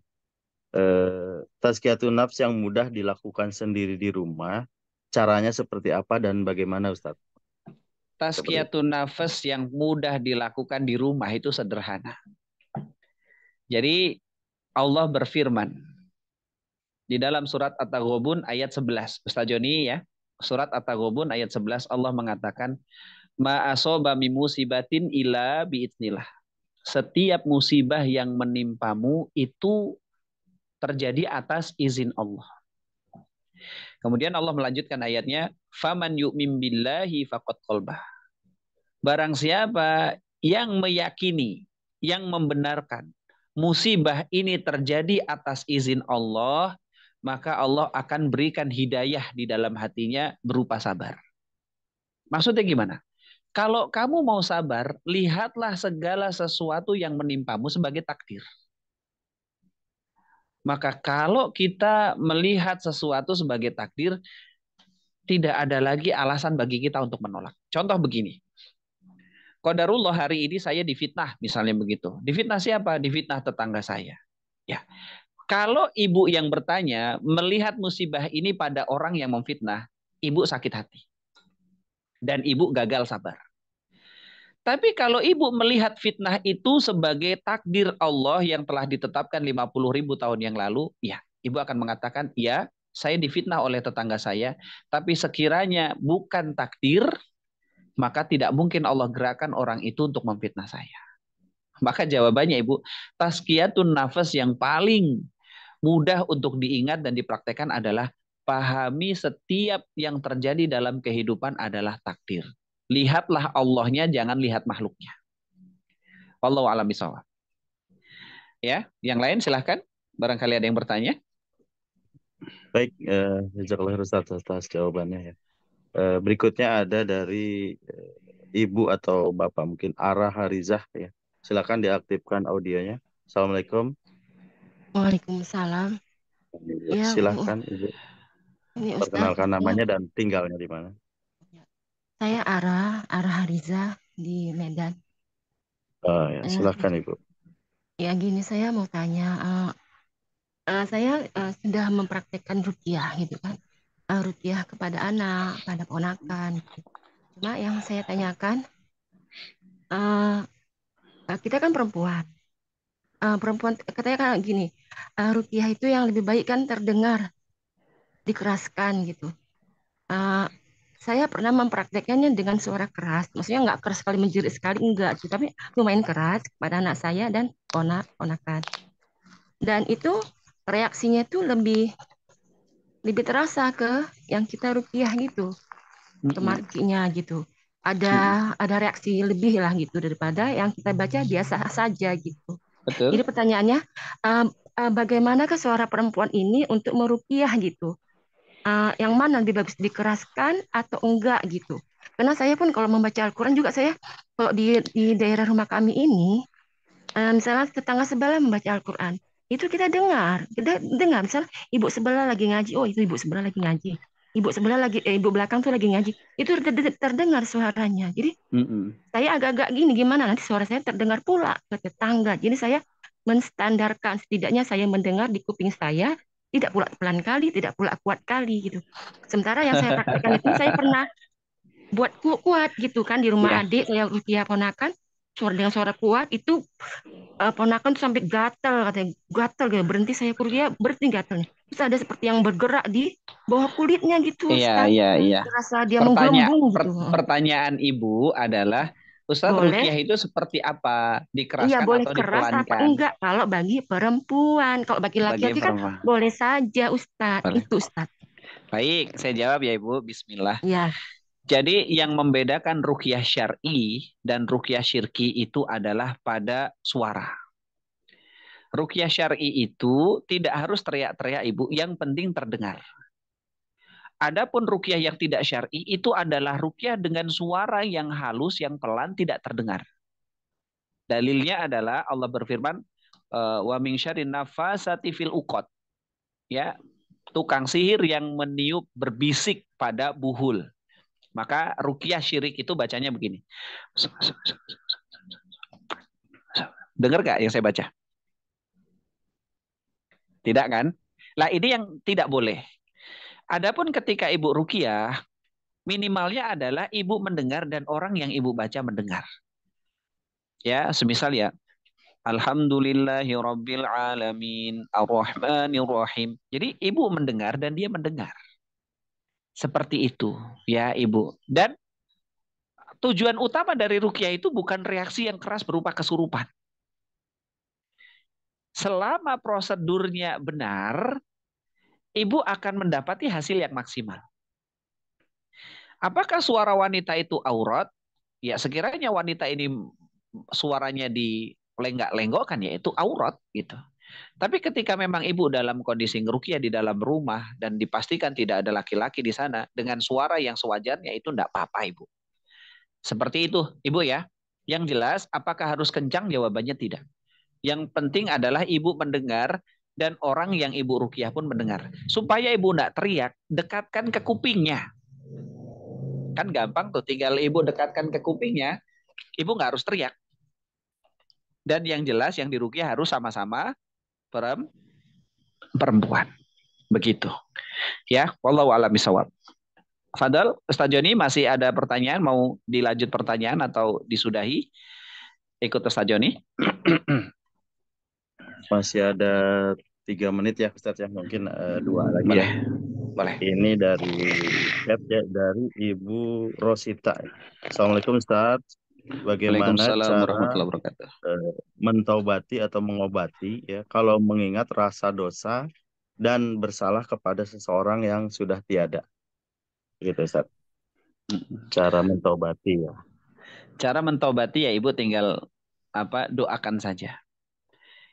Speaker 2: Eh, tazkiyatun nafs yang mudah dilakukan sendiri di rumah, caranya seperti apa dan bagaimana Ustaz?
Speaker 1: Tazkiyatun nafas yang mudah dilakukan di rumah itu sederhana. Jadi Allah berfirman di dalam surat At-Taghabun ayat 11. Ustaz Joni ya, surat At-Taghabun ayat 11 Allah mengatakan Ma'asoba musibatin ila bi'itnillah. Setiap musibah yang menimpamu itu terjadi atas izin Allah. Kemudian Allah melanjutkan ayatnya, "Faman yu'min billahi faqad qalbah." Barang siapa yang meyakini, yang membenarkan musibah ini terjadi atas izin Allah, maka Allah akan berikan hidayah di dalam hatinya berupa sabar. Maksudnya gimana? Kalau kamu mau sabar, lihatlah segala sesuatu yang menimpamu sebagai takdir. Maka kalau kita melihat sesuatu sebagai takdir, tidak ada lagi alasan bagi kita untuk menolak. Contoh begini. Qadarullah hari ini saya difitnah, misalnya begitu. Difitnah siapa? Difitnah tetangga saya. Ya. Kalau ibu yang bertanya melihat musibah ini pada orang yang memfitnah, ibu sakit hati. Dan ibu gagal sabar. Tapi kalau ibu melihat fitnah itu sebagai takdir Allah yang telah ditetapkan 50 ribu tahun yang lalu, ya ibu akan mengatakan, ya saya difitnah oleh tetangga saya, tapi sekiranya bukan takdir, maka tidak mungkin Allah gerakan orang itu untuk memfitnah saya. Maka jawabannya ibu, taskiyatun nafas yang paling mudah untuk diingat dan dipraktekkan adalah pahami setiap yang terjadi dalam kehidupan adalah takdir lihatlah Allahnya jangan lihat makhluknya. Allah alam sawah. Ya, yang lain silahkan. Barangkali ada yang bertanya.
Speaker 2: Baik, eh, jazakallah Ustaz atas jawabannya ya. uh, berikutnya ada dari uh, ibu atau bapak mungkin arah Harizah ya. Silakan diaktifkan audionya. Assalamualaikum.
Speaker 4: Waalaikumsalam.
Speaker 2: Ya, Silahkan Ibu.
Speaker 4: perkenalkan namanya
Speaker 2: dan tinggalnya di mana.
Speaker 4: Saya Ara, Ara Hariza di Medan.
Speaker 2: Ah, ya, silahkan Ibu.
Speaker 4: Ya gini saya mau tanya, uh, uh, saya uh, sudah mempraktekkan rukiah gitu kan, uh, rukiah kepada anak, pada ponakan. Cuma yang saya tanyakan, uh, kita kan perempuan, uh, perempuan katanya kan gini, uh, rukiah itu yang lebih baik kan terdengar, dikeraskan gitu. Uh, saya pernah mempraktekkannya dengan suara keras. Maksudnya nggak keras sekali menjerit sekali enggak, tapi lumayan keras pada anak saya dan ponak-ponakan. Dan itu reaksinya itu lebih lebih terasa ke yang kita rupiah gitu. Temarkinya gitu. Ada ada reaksi lebih lah gitu daripada yang kita baca biasa saja gitu. Betul. Jadi pertanyaannya, uh, uh, ke suara perempuan ini untuk merupiah gitu? uh, yang mana lebih bagus dikeraskan atau enggak gitu. Karena saya pun kalau membaca Al-Quran juga saya kalau di di daerah rumah kami ini, uh, misalnya tetangga sebelah membaca Al-Quran, itu kita dengar, kita dengar misalnya ibu sebelah lagi ngaji, oh itu ibu sebelah lagi ngaji, ibu sebelah lagi, eh, ibu belakang tuh lagi ngaji, itu terdengar suaranya. Jadi mm hmm saya agak-agak gini gimana nanti suara saya terdengar pula ke tetangga. Jadi saya menstandarkan setidaknya saya mendengar di kuping saya tidak pula pelan kali, tidak pula kuat kali gitu. Sementara yang saya praktekkan itu saya pernah buat kuat kuat gitu kan di rumah ya. adik saya rupiah ponakan suara dengan suara kuat itu uh, ponakan tuh sampai gatel katanya gatel gitu berhenti saya kuria berhenti gatelnya terus ada seperti yang bergerak di bawah kulitnya gitu iya iya iya terasa dia Pertanya gitu.
Speaker 1: pertanyaan ibu adalah Ustaz boleh. rukiah itu seperti apa? Dikeraskan iya, boleh atau keras dipelankan? apa enggak?
Speaker 4: Kalau bagi perempuan, kalau bagi laki-laki kan boleh saja Ustaz. Boleh. Itu Ustaz.
Speaker 1: Baik, saya jawab ya Ibu. Bismillah. Ya. Jadi yang membedakan rukiah syar'i dan rukiah syirki itu adalah pada suara. Rukiah syar'i itu tidak harus teriak-teriak Ibu, yang penting terdengar. Adapun rukyah yang tidak syar'i itu adalah rukyah dengan suara yang halus yang pelan tidak terdengar. Dalilnya adalah Allah berfirman eh, wa min syarri nafasati fil uqad. Ya, tukang sihir yang meniup berbisik pada buhul. Maka rukyah syirik itu bacanya begini. Dengar gak yang saya baca? Tidak kan? Lah ini yang tidak boleh. Adapun ketika Ibu Rukiah, minimalnya adalah Ibu mendengar dan orang yang Ibu baca mendengar. Ya, semisal ya, Alhamdulillahi Rabbil Alamin Jadi ibu mendengar dan dia mendengar. Seperti itu ya ibu. Dan tujuan utama dari rukiah itu bukan reaksi yang keras berupa kesurupan. Selama prosedurnya benar, ibu akan mendapati hasil yang maksimal. Apakah suara wanita itu aurat? Ya sekiranya wanita ini suaranya di lenggak lenggokkan ya itu aurat gitu. Tapi ketika memang ibu dalam kondisi ngerukia di dalam rumah dan dipastikan tidak ada laki-laki di sana dengan suara yang sewajarnya itu tidak apa-apa ibu. Seperti itu ibu ya. Yang jelas apakah harus kencang jawabannya tidak. Yang penting adalah ibu mendengar dan orang yang Ibu Rukiah pun mendengar. Supaya Ibu tidak teriak, dekatkan ke kupingnya. Kan gampang tuh, tinggal Ibu dekatkan ke kupingnya, Ibu nggak harus teriak. Dan yang jelas yang dirukiah harus sama-sama perempuan. Begitu. Ya, wallahu a'lam bishawab. Fadal, Ustaz Joni masih ada pertanyaan mau dilanjut pertanyaan atau disudahi? Ikut Ustaz
Speaker 2: Joni. masih ada tiga menit ya Ustadz ya mungkin uh, dua lagi ya. boleh. ya boleh ini dari chat ya dari Ibu Rosita Assalamualaikum Ustadz bagaimana cara uh, eh, mentaubati atau mengobati ya kalau mengingat rasa dosa dan bersalah kepada seseorang yang sudah tiada gitu Ustaz cara mentaubati ya cara mentaubati ya Ibu tinggal
Speaker 1: apa doakan saja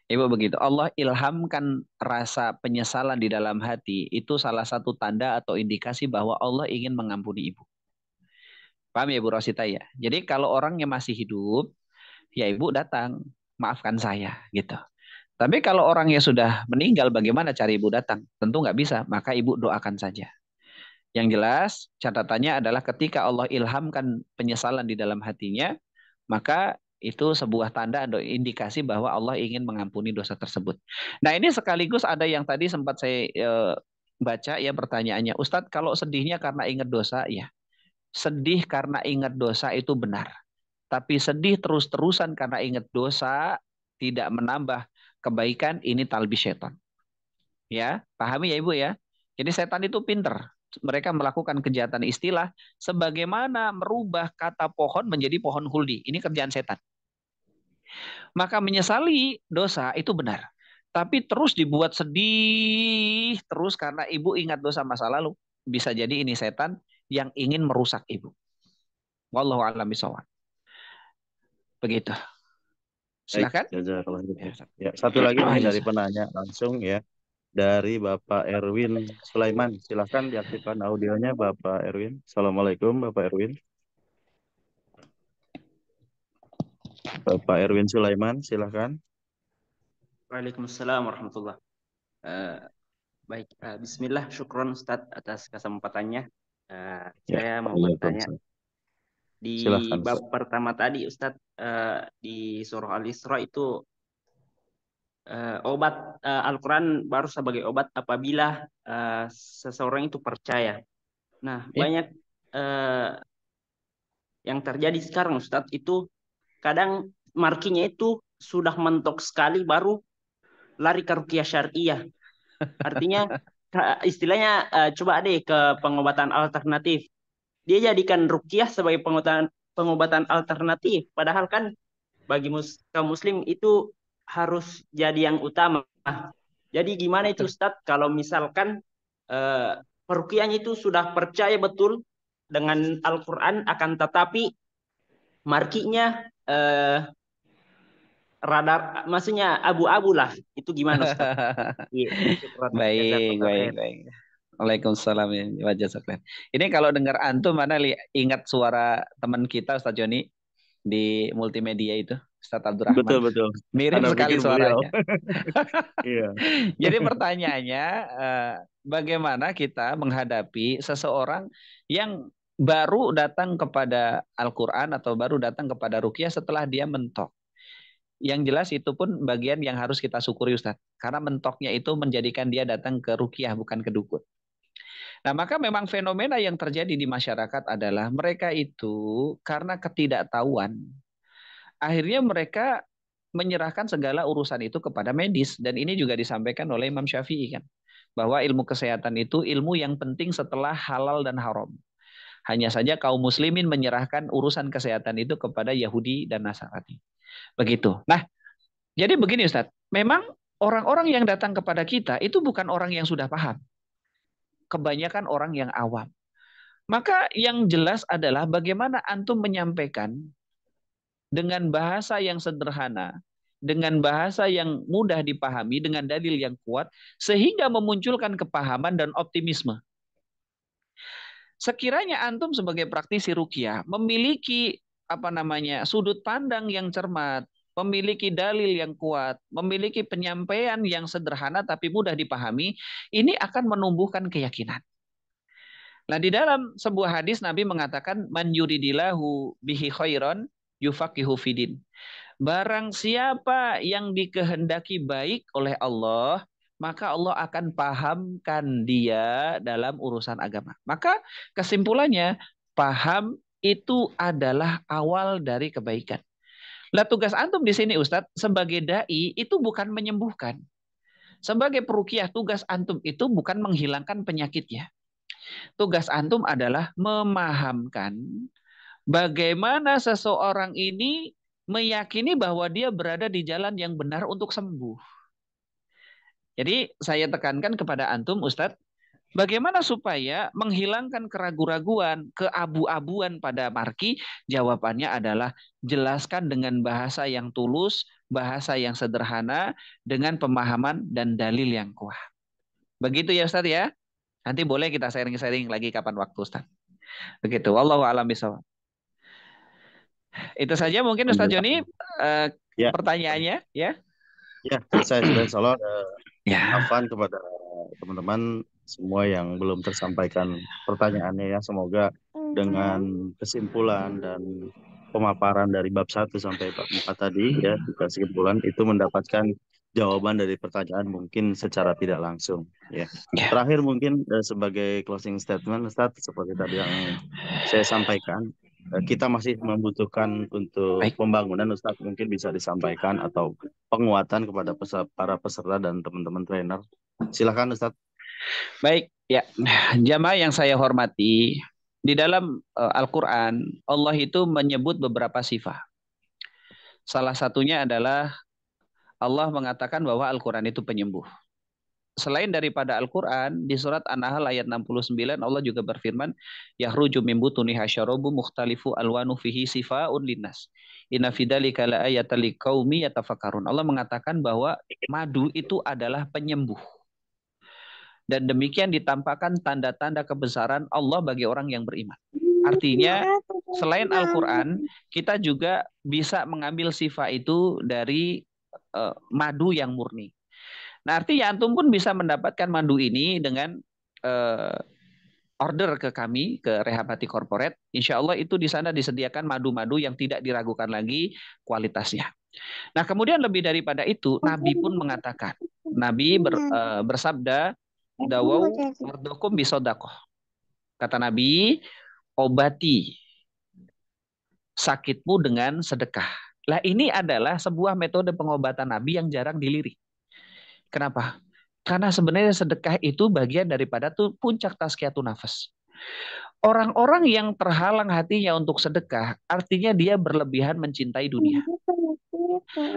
Speaker 1: Ibu begitu. Allah ilhamkan rasa penyesalan di dalam hati itu salah satu tanda atau indikasi bahwa Allah ingin mengampuni ibu. Paham ya Ibu Rosita ya? Jadi kalau orangnya masih hidup, ya Ibu datang, maafkan saya gitu. Tapi kalau orangnya sudah meninggal, bagaimana cari ibu datang? Tentu nggak bisa, maka ibu doakan saja. Yang jelas catatannya adalah ketika Allah ilhamkan penyesalan di dalam hatinya, maka itu sebuah tanda atau indikasi bahwa Allah ingin mengampuni dosa tersebut. Nah, ini sekaligus ada yang tadi sempat saya e, baca ya pertanyaannya, Ustadz kalau sedihnya karena ingat dosa ya. Sedih karena ingat dosa itu benar. Tapi sedih terus-terusan karena ingat dosa tidak menambah kebaikan ini talbi setan. Ya, pahami ya Ibu ya. Jadi setan itu pinter mereka melakukan kejahatan istilah sebagaimana merubah kata pohon menjadi pohon huldi. Ini kerjaan setan. Maka menyesali dosa itu benar. Tapi terus dibuat sedih terus karena ibu ingat dosa masa lalu. Bisa jadi ini setan yang ingin merusak ibu. Wallahu a'lam Begitu. Silakan.
Speaker 2: Iya. ya, satu lagi oh, dari penanya langsung ya dari Bapak Erwin Sulaiman. Silahkan diaktifkan audionya Bapak Erwin. Assalamualaikum Bapak Erwin. Bapak Erwin Sulaiman, silahkan.
Speaker 3: Waalaikumsalam warahmatullah. Uh, baik, uh, Bismillah, syukron Ustaz atas kesempatannya. Uh, ya, saya mau bertanya. Di silahkan, bab Ustaz. pertama tadi Ustaz uh, di surah Al-Isra itu uh, obat uh, Al-Quran baru sebagai obat apabila uh, seseorang itu percaya. Nah, ya. eh. banyak uh, yang terjadi sekarang Ustadz itu kadang markinya itu sudah mentok sekali baru lari ke rukiah syariah. Artinya istilahnya eh, coba deh ke pengobatan alternatif. Dia jadikan rukiah sebagai pengobatan pengobatan alternatif padahal kan bagi mus kaum muslim itu harus jadi yang utama. Jadi gimana itu Ustaz kalau misalkan uh, eh, perukian itu sudah percaya betul dengan Al-Qur'an akan tetapi markinya eh, radar maksudnya abu-abu lah itu gimana iya,
Speaker 1: baik baik baik Waalaikumsalam ya, wajah sekalian. Ini kalau dengar antum mana li, ingat suara teman kita Ustaz Joni di multimedia itu Ustaz Abdurrahman. Betul
Speaker 2: betul. Mirip Anak sekali suaranya.
Speaker 1: iya. Jadi pertanyaannya eh, bagaimana kita menghadapi seseorang yang baru datang kepada Al-Quran atau baru datang kepada Rukiah setelah dia mentok. Yang jelas itu pun bagian yang harus kita syukuri Ustaz. Karena mentoknya itu menjadikan dia datang ke Rukiah bukan ke dukun. Nah maka memang fenomena yang terjadi di masyarakat adalah mereka itu karena ketidaktahuan. Akhirnya mereka menyerahkan segala urusan itu kepada medis. Dan ini juga disampaikan oleh Imam Syafi'i kan. Bahwa ilmu kesehatan itu ilmu yang penting setelah halal dan haram. Hanya saja kaum muslimin menyerahkan urusan kesehatan itu kepada Yahudi dan Nasrani. Begitu. Nah, jadi begini Ustadz, memang orang-orang yang datang kepada kita itu bukan orang yang sudah paham. Kebanyakan orang yang awam. Maka yang jelas adalah bagaimana antum menyampaikan dengan bahasa yang sederhana, dengan bahasa yang mudah dipahami, dengan dalil yang kuat, sehingga memunculkan kepahaman dan optimisme. Sekiranya antum sebagai praktisi rukyah memiliki apa namanya sudut pandang yang cermat, memiliki dalil yang kuat, memiliki penyampaian yang sederhana tapi mudah dipahami, ini akan menumbuhkan keyakinan. Nah, di dalam sebuah hadis Nabi mengatakan man yuridillahu bihi khairan yufaqihu fidin. Barang siapa yang dikehendaki baik oleh Allah, maka Allah akan pahamkan dia dalam urusan agama. Maka kesimpulannya, paham itu adalah awal dari kebaikan. Nah, tugas antum di sini Ustadz, sebagai da'i itu bukan menyembuhkan. Sebagai perukiah, tugas antum itu bukan menghilangkan penyakitnya. Tugas antum adalah memahamkan bagaimana seseorang ini meyakini bahwa dia berada di jalan yang benar untuk sembuh. Jadi saya tekankan kepada antum Ustadz, bagaimana supaya menghilangkan keraguan-raguan, keabu-abuan pada marki? Jawabannya adalah jelaskan dengan bahasa yang tulus, bahasa yang sederhana, dengan pemahaman dan dalil yang kuat. Begitu ya Ustadz ya. Nanti boleh kita sharing-sharing lagi kapan waktu Ustadz. Begitu. Wallahu alam bisawab. Itu saja mungkin Ustadz Joni eh, ya. pertanyaannya
Speaker 2: ya. Ya, saya sudah insyaallah Ya. Afan kepada teman-teman semua yang belum tersampaikan pertanyaannya ya semoga mhm. dengan kesimpulan dan pemaparan dari bab 1 sampai bab 4 tadi ya juga kesimpulan itu mendapatkan jawaban dari pertanyaan mungkin secara tidak langsung ya. Yeah. Terakhir mungkin eh, sebagai closing statement Ustaz seperti tadi yang saya sampaikan Eh, kita masih membutuhkan untuk Baik. pembangunan Ustaz mungkin bisa disampaikan atau penguatan kepada para peserta dan teman-teman trainer. Silakan Ustaz. Baik, ya. Jamaah yang saya hormati, di dalam eh,
Speaker 1: Al-Qur'an Allah itu menyebut beberapa sifat. Salah satunya adalah Allah mengatakan bahwa Al-Qur'an itu penyembuh selain daripada Al-Qur'an di surat An-Nahl ayat 69 Allah juga berfirman yahruju min butuni hasyarabu mukhtalifu alwanu fihi sifaun linnas inna fidzalika laayatan liqaumi yatafakkarun Allah mengatakan bahwa madu itu adalah penyembuh dan demikian ditampakkan tanda-tanda kebesaran Allah bagi orang yang beriman. Artinya iya, selain Al-Qur'an, kita juga bisa mengambil sifat itu dari uh, madu yang murni. Nah artinya antum pun bisa mendapatkan mandu ini dengan eh, order ke kami ke Rehabati Corporate. Insya Allah itu di sana disediakan madu-madu yang tidak diragukan lagi kualitasnya. Nah kemudian lebih daripada itu Nabi pun mengatakan, Nabi iya. ber, eh, bersabda, dawau ardokum bisodakoh. Kata Nabi, obati sakitmu dengan sedekah. Lah ini adalah sebuah metode pengobatan Nabi yang jarang dilirik. Kenapa? Karena sebenarnya sedekah itu bagian daripada tuh puncak tazkiyatun nafas. Orang-orang yang terhalang hatinya untuk sedekah, artinya dia berlebihan mencintai dunia.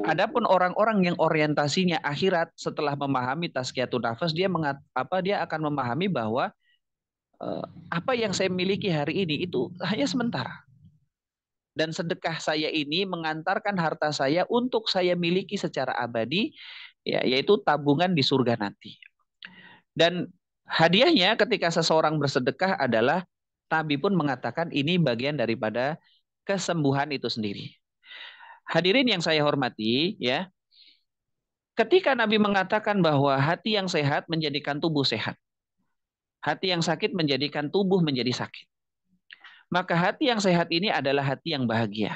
Speaker 1: Adapun orang-orang yang orientasinya akhirat setelah memahami tazkiyatun nafas, dia mengat, apa dia akan memahami bahwa eh, apa yang saya miliki hari ini itu hanya sementara. Dan sedekah saya ini mengantarkan harta saya untuk saya miliki secara abadi ya yaitu tabungan di surga nanti. Dan hadiahnya ketika seseorang bersedekah adalah Nabi pun mengatakan ini bagian daripada kesembuhan itu sendiri. Hadirin yang saya hormati, ya. Ketika Nabi mengatakan bahwa hati yang sehat menjadikan tubuh sehat. Hati yang sakit menjadikan tubuh menjadi sakit. Maka hati yang sehat ini adalah hati yang bahagia.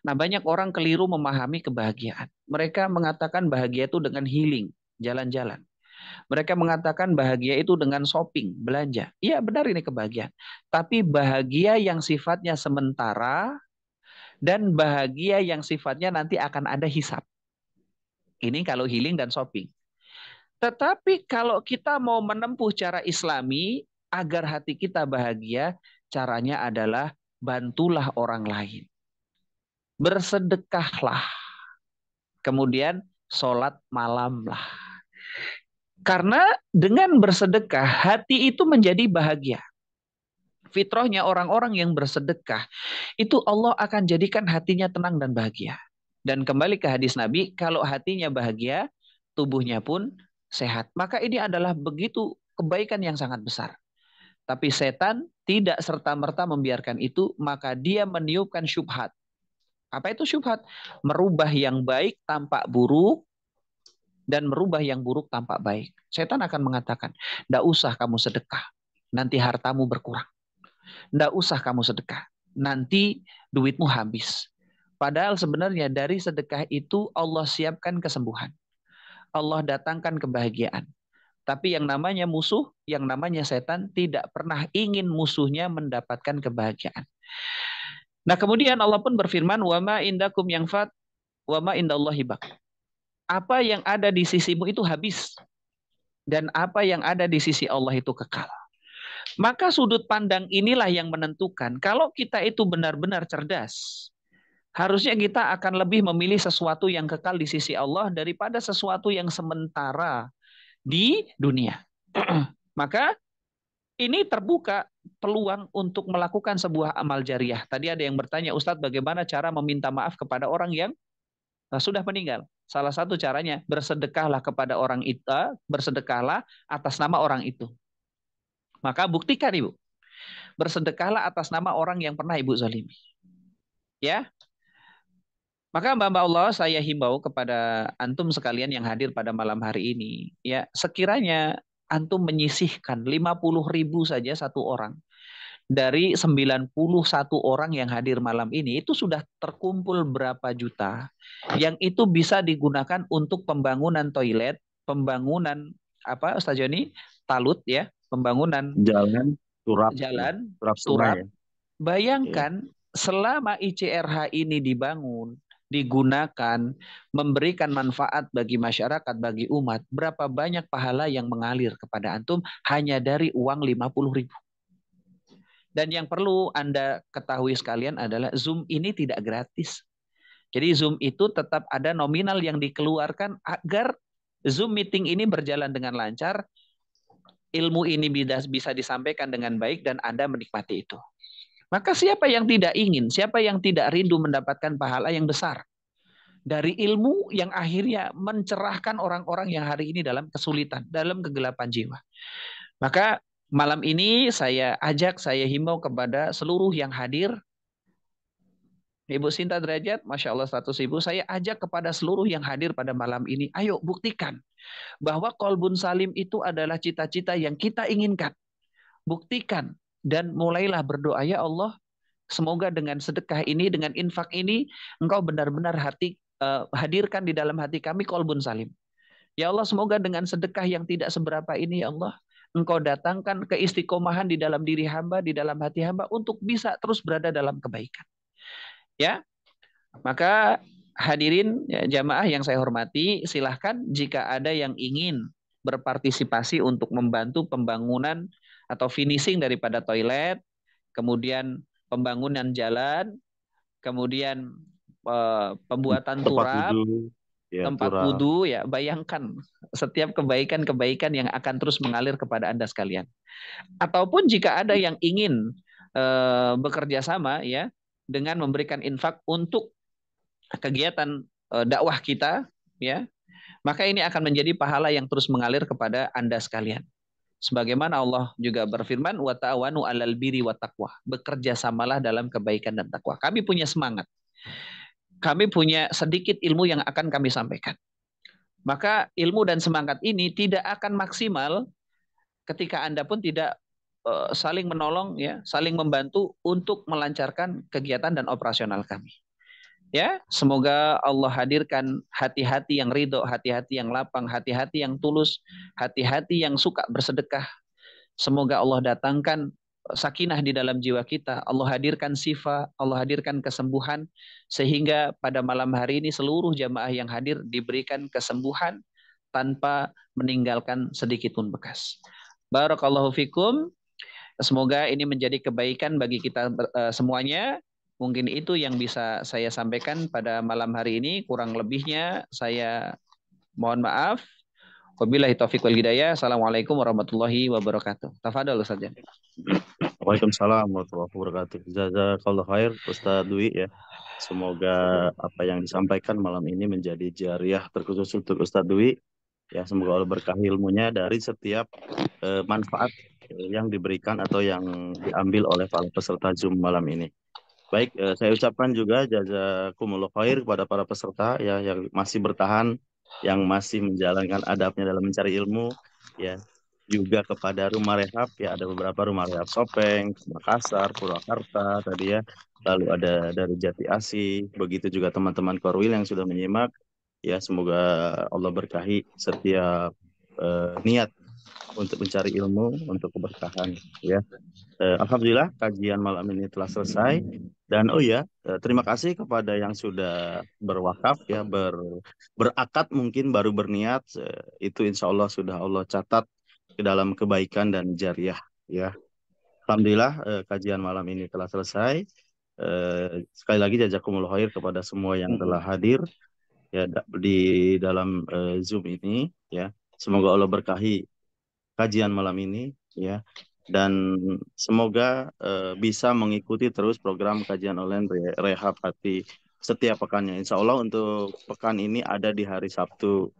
Speaker 1: Nah, banyak orang keliru memahami kebahagiaan. Mereka mengatakan bahagia itu dengan healing, jalan-jalan. Mereka mengatakan bahagia itu dengan shopping, belanja. Iya, benar ini kebahagiaan. Tapi bahagia yang sifatnya sementara dan bahagia yang sifatnya nanti akan ada hisap. Ini kalau healing dan shopping. Tetapi kalau kita mau menempuh cara islami agar hati kita bahagia, caranya adalah bantulah orang lain bersedekahlah. Kemudian sholat malamlah. Karena dengan bersedekah, hati itu menjadi bahagia. Fitrahnya orang-orang yang bersedekah, itu Allah akan jadikan hatinya tenang dan bahagia. Dan kembali ke hadis Nabi, kalau hatinya bahagia, tubuhnya pun sehat. Maka ini adalah begitu kebaikan yang sangat besar. Tapi setan tidak serta-merta membiarkan itu, maka dia meniupkan syubhat. Apa itu syubhat? Merubah yang baik tampak buruk dan merubah yang buruk tampak baik. Setan akan mengatakan, "Tidak usah kamu sedekah, nanti hartamu berkurang. Tidak usah kamu sedekah, nanti duitmu habis." Padahal sebenarnya dari sedekah itu Allah siapkan kesembuhan. Allah datangkan kebahagiaan. Tapi yang namanya musuh, yang namanya setan tidak pernah ingin musuhnya mendapatkan kebahagiaan. Nah kemudian Allah pun berfirman, wama indakum yang fat, wama indallahi bak. Apa yang ada di sisimu itu habis. Dan apa yang ada di sisi Allah itu kekal. Maka sudut pandang inilah yang menentukan. Kalau kita itu benar-benar cerdas, harusnya kita akan lebih memilih sesuatu yang kekal di sisi Allah daripada sesuatu yang sementara di dunia. Maka ini terbuka peluang untuk melakukan sebuah amal jariah. Tadi ada yang bertanya, Ustadz bagaimana cara meminta maaf kepada orang yang eh, sudah meninggal? Salah satu caranya bersedekahlah kepada orang itu, eh, bersedekahlah atas nama orang itu. Maka buktikan Ibu. Bersedekahlah atas nama orang yang pernah Ibu zalimi. Ya. Maka Mbak-mbak Allah saya himbau kepada antum sekalian yang hadir pada malam hari ini, ya sekiranya antum menyisihkan 50 ribu saja satu orang dari 91 orang yang hadir malam ini itu sudah terkumpul berapa juta yang itu bisa digunakan untuk pembangunan toilet, pembangunan apa Ustaz Joni? Talut ya, pembangunan
Speaker 2: jalan, turap, jalan, turap, turap. Ya.
Speaker 1: Bayangkan iya. selama ICRH ini dibangun, digunakan memberikan manfaat bagi masyarakat, bagi umat, berapa banyak pahala yang mengalir kepada antum hanya dari uang 50 ribu. Dan yang perlu Anda ketahui sekalian adalah Zoom ini tidak gratis. Jadi Zoom itu tetap ada nominal yang dikeluarkan agar Zoom meeting ini berjalan dengan lancar, ilmu ini bisa disampaikan dengan baik dan Anda menikmati itu. Maka siapa yang tidak ingin, siapa yang tidak rindu mendapatkan pahala yang besar dari ilmu yang akhirnya mencerahkan orang-orang yang hari ini dalam kesulitan, dalam kegelapan jiwa. Maka malam ini saya ajak, saya himbau kepada seluruh yang hadir Ibu Sinta Derajat, Masya Allah status Ibu, saya ajak kepada seluruh yang hadir pada malam ini, ayo buktikan bahwa kolbun salim itu adalah cita-cita yang kita inginkan. Buktikan dan mulailah berdoa ya Allah semoga dengan sedekah ini dengan infak ini engkau benar-benar hati uh, hadirkan di dalam hati kami kolbun salim ya Allah semoga dengan sedekah yang tidak seberapa ini ya Allah engkau datangkan keistiqomahan di dalam diri hamba di dalam hati hamba untuk bisa terus berada dalam kebaikan ya maka hadirin ya, jamaah yang saya hormati silahkan jika ada yang ingin berpartisipasi untuk membantu pembangunan atau finishing daripada toilet, kemudian pembangunan jalan, kemudian eh, pembuatan tempat turap,
Speaker 4: wudu. Ya, tempat turap. wudhu
Speaker 1: ya. Bayangkan setiap kebaikan-kebaikan yang akan terus mengalir kepada Anda sekalian. Ataupun jika ada yang ingin eh, bekerja sama ya dengan memberikan infak untuk kegiatan eh, dakwah kita ya, maka ini akan menjadi pahala yang terus mengalir kepada Anda sekalian. Sebagaimana Allah juga berfirman, wa ta'awanu alal biri wa taqwa. Bekerja samalah dalam kebaikan dan takwa. Kami punya semangat. Kami punya sedikit ilmu yang akan kami sampaikan. Maka ilmu dan semangat ini tidak akan maksimal ketika Anda pun tidak eh, saling menolong ya, saling membantu untuk melancarkan kegiatan dan operasional kami. Ya, semoga Allah hadirkan hati-hati yang ridho, hati-hati yang lapang, hati-hati yang tulus, hati-hati yang suka bersedekah. Semoga Allah datangkan sakinah di dalam jiwa kita. Allah hadirkan sifat, Allah hadirkan kesembuhan. Sehingga pada malam hari ini seluruh jamaah yang hadir diberikan kesembuhan tanpa meninggalkan sedikit pun bekas. Barakallahu fikum. Semoga ini menjadi kebaikan bagi kita eh, semuanya Mungkin itu yang bisa saya sampaikan pada malam hari ini. Kurang lebihnya saya mohon maaf. Wabillahi taufiq wal hidayah. Assalamualaikum warahmatullahi wabarakatuh. Tafadhol saja.
Speaker 2: Waalaikumsalam warahmatullahi wabarakatuh. Jazakallah khair Ustaz Dwi ya. Semoga apa yang disampaikan malam ini menjadi jariah terkhusus untuk Ustaz Dwi. Ya, semoga Allah berkah ilmunya dari setiap uh, manfaat yang diberikan atau yang diambil oleh para peserta Zoom malam ini. Baik, eh, saya ucapkan juga jazakumullah khair kepada para peserta ya yang masih bertahan, yang masih menjalankan adabnya dalam mencari ilmu ya. Juga kepada rumah rehab ya ada beberapa rumah rehab Sopeng, Makassar, Purwakarta tadi ya. Lalu ada dari Jati Asih, begitu juga teman-teman Korwil yang sudah menyimak ya semoga Allah berkahi setiap eh, niat untuk mencari ilmu untuk keberkahan ya eh, alhamdulillah kajian malam ini telah selesai dan oh ya eh, terima kasih kepada yang sudah berwakaf ya ber berakat mungkin baru berniat eh, itu insya Allah sudah Allah catat ke dalam kebaikan dan jariah ya alhamdulillah eh, kajian malam ini telah selesai eh, sekali lagi jazakumullah khair kepada semua yang telah hadir ya di dalam eh, zoom ini ya Semoga Allah berkahi kajian malam ini ya dan semoga uh, bisa mengikuti terus program kajian online Re rehab hati setiap pekannya. Insya Allah untuk pekan ini ada di hari Sabtu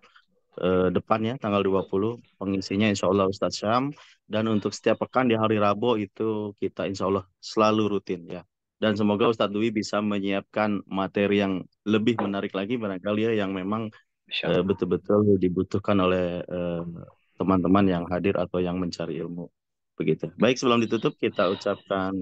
Speaker 2: uh, depan ya tanggal 20 pengisinya Insya Allah Ustadz Syam dan untuk setiap pekan di hari Rabu itu kita Insya Allah selalu rutin ya. Dan semoga Ustadz Dwi bisa menyiapkan materi yang lebih menarik lagi barangkali ya yang memang eh, betul-betul uh, dibutuhkan oleh uh, teman-teman yang hadir atau yang mencari ilmu. Begitu. Baik, sebelum ditutup kita ucapkan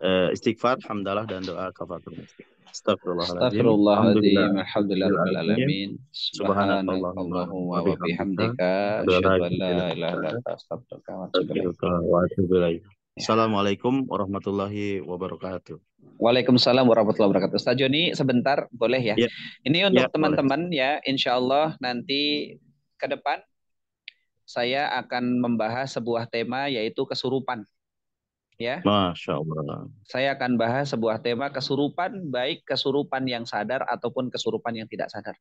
Speaker 2: uh, istighfar, hamdalah dan doa kafatul muslim. Astagfirullahaladzim. Astagfirullahaladzim. Alhamdulillahirrahmanirrahim. Subhanallahumma wa bihamdika. wa Assalamualaikum warahmatullahi wabarakatuh.
Speaker 1: Waalaikumsalam warahmatullahi wabarakatuh. Ustaz Joni, sebentar boleh ya? ya. Ini untuk ya, teman-teman ya, Insyaallah ya insya Allah nanti ke depan saya akan membahas sebuah tema yaitu kesurupan. Ya.
Speaker 2: Masya Allah.
Speaker 1: Saya akan bahas sebuah tema kesurupan, baik kesurupan yang sadar ataupun kesurupan yang tidak sadar.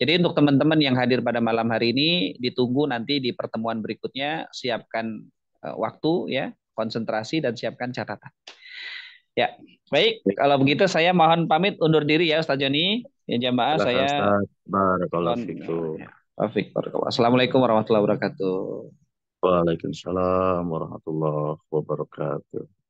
Speaker 1: Jadi untuk teman-teman yang hadir pada malam hari ini, ditunggu nanti di pertemuan berikutnya, siapkan eh, waktu ya, konsentrasi dan siapkan catatan. Ya, baik. Kalau begitu saya mohon pamit undur diri ya Ustaz Joni. Ya jamaah saya. Barakallahu
Speaker 2: Taufik Barakallah. Assalamualaikum warahmatullahi wabarakatuh. Waalaikumsalam warahmatullahi wabarakatuh.